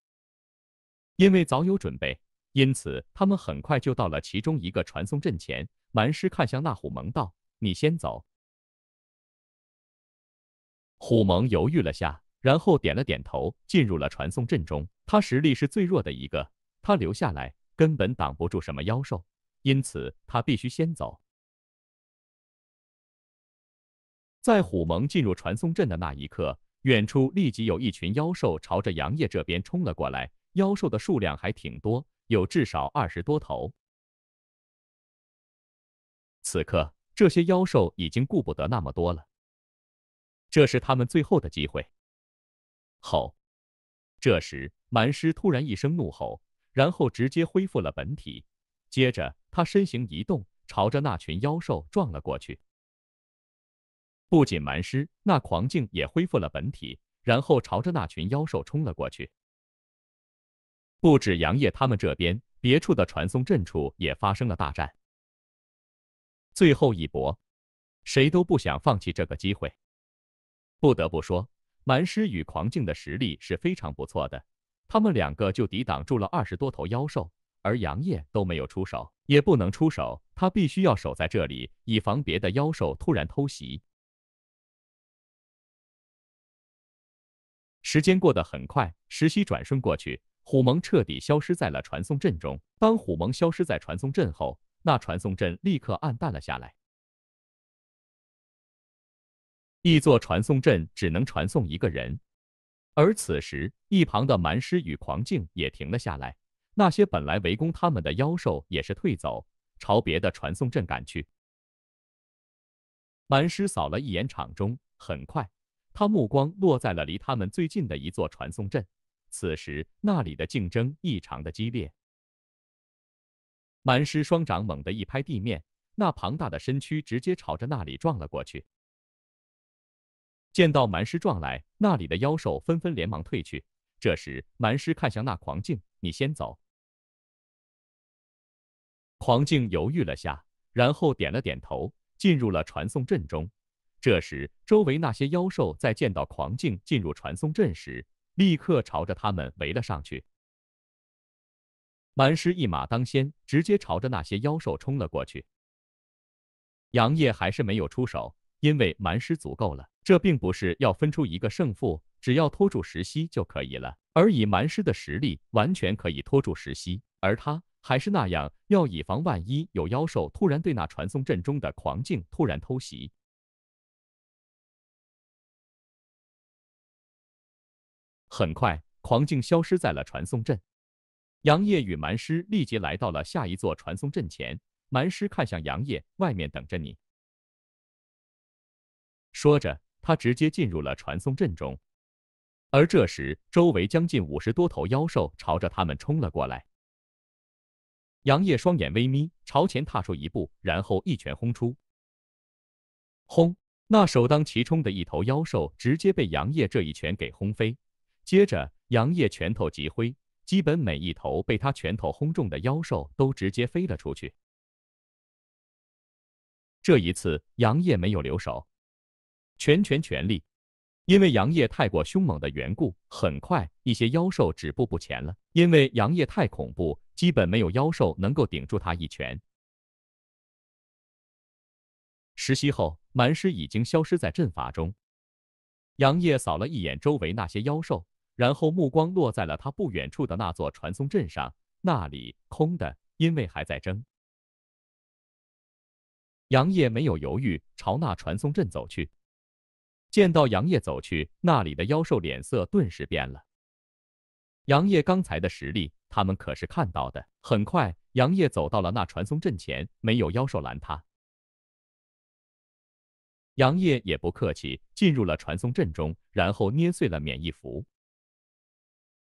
因为早有准备，因此他们很快就到了其中一个传送阵前。蛮尸看向那虎蒙道：“你先走。”虎蒙犹豫了下，然后点了点头，进入了传送阵中。他实力是最弱的一个，他留下来根本挡不住什么妖兽。因此，他必须先走。在虎蒙进入传送阵的那一刻，远处立即有一群妖兽朝着杨业这边冲了过来。妖兽的数量还挺多，有至少二十多头。此刻，这些妖兽已经顾不得那么多了，这是他们最后的机会。吼！这时，蛮师突然一声怒吼，然后直接恢复了本体。接着，他身形一动，朝着那群妖兽撞了过去。不仅蛮尸，那狂境也恢复了本体，然后朝着那群妖兽冲了过去。不止杨业他们这边，别处的传送阵处也发生了大战。最后一搏，谁都不想放弃这个机会。不得不说，蛮尸与狂境的实力是非常不错的，他们两个就抵挡住了二十多头妖兽。而杨业都没有出手，也不能出手，他必须要守在这里，以防别的妖兽突然偷袭。时间过得很快，石溪转瞬过去，虎蒙彻底消失在了传送阵中。当虎蒙消失在传送阵后，那传送阵立刻暗淡了下来。一座传送阵只能传送一个人，而此时一旁的蛮狮与狂境也停了下来。那些本来围攻他们的妖兽也是退走，朝别的传送阵赶去。蛮师扫了一眼场中，很快，他目光落在了离他们最近的一座传送阵。此时那里的竞争异常的激烈。蛮师双掌猛地一拍地面，那庞大的身躯直接朝着那里撞了过去。见到蛮师撞来，那里的妖兽纷纷连忙退去。这时蛮师看向那狂境：“你先走。”狂境犹豫了下，然后点了点头，进入了传送阵中。这时，周围那些妖兽在见到狂境进入传送阵时，立刻朝着他们围了上去。蛮师一马当先，直接朝着那些妖兽冲了过去。杨业还是没有出手，因为蛮师足够了。这并不是要分出一个胜负，只要拖住石溪就可以了。而以蛮师的实力，完全可以拖住石溪，而他。还是那样，要以防万一，有妖兽突然对那传送阵中的狂境突然偷袭。很快，狂境消失在了传送阵。杨业与蛮尸立即来到了下一座传送阵前。蛮尸看向杨业：“外面等着你。”说着，他直接进入了传送阵中。而这时，周围将近五十多头妖兽朝着他们冲了过来。杨业双眼微眯，朝前踏出一步，然后一拳轰出。轰！那首当其冲的一头妖兽直接被杨业这一拳给轰飞。接着，杨业拳头即挥，基本每一头被他拳头轰中的妖兽都直接飞了出去。这一次，杨业没有留手，全拳全力。因为杨业太过凶猛的缘故，很快一些妖兽止步不前了，因为杨业太恐怖。基本没有妖兽能够顶住他一拳。十息后，蛮尸已经消失在阵法中。杨业扫了一眼周围那些妖兽，然后目光落在了他不远处的那座传送阵上。那里空的，因为还在争。杨业没有犹豫，朝那传送阵走去。见到杨业走去，那里的妖兽脸色顿时变了。杨业刚才的实力。他们可是看到的。很快，杨业走到了那传送阵前，没有妖兽拦他。杨业也不客气，进入了传送阵中，然后捏碎了免疫符。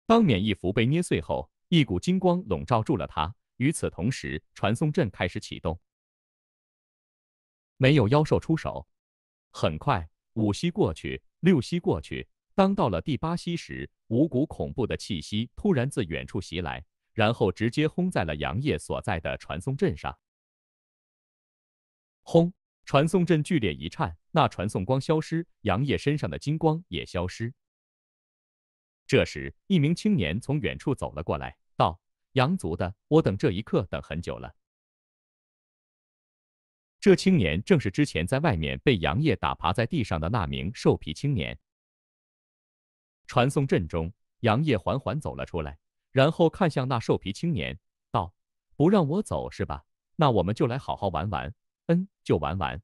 当免疫符被捏碎后，一股金光笼罩住了他。与此同时，传送阵开始启动。没有妖兽出手。很快，五息过去，六息过去。当到了第八息时，五股恐怖的气息突然自远处袭来，然后直接轰在了杨业所在的传送阵上。轰！传送阵剧烈一颤，那传送光消失，杨业身上的金光也消失。这时，一名青年从远处走了过来，道：“杨族的，我等这一刻等很久了。”这青年正是之前在外面被杨业打趴在地上的那名兽皮青年。传送阵中，杨业缓缓走了出来，然后看向那兽皮青年，道：“不让我走是吧？那我们就来好好玩玩。嗯，就玩玩。”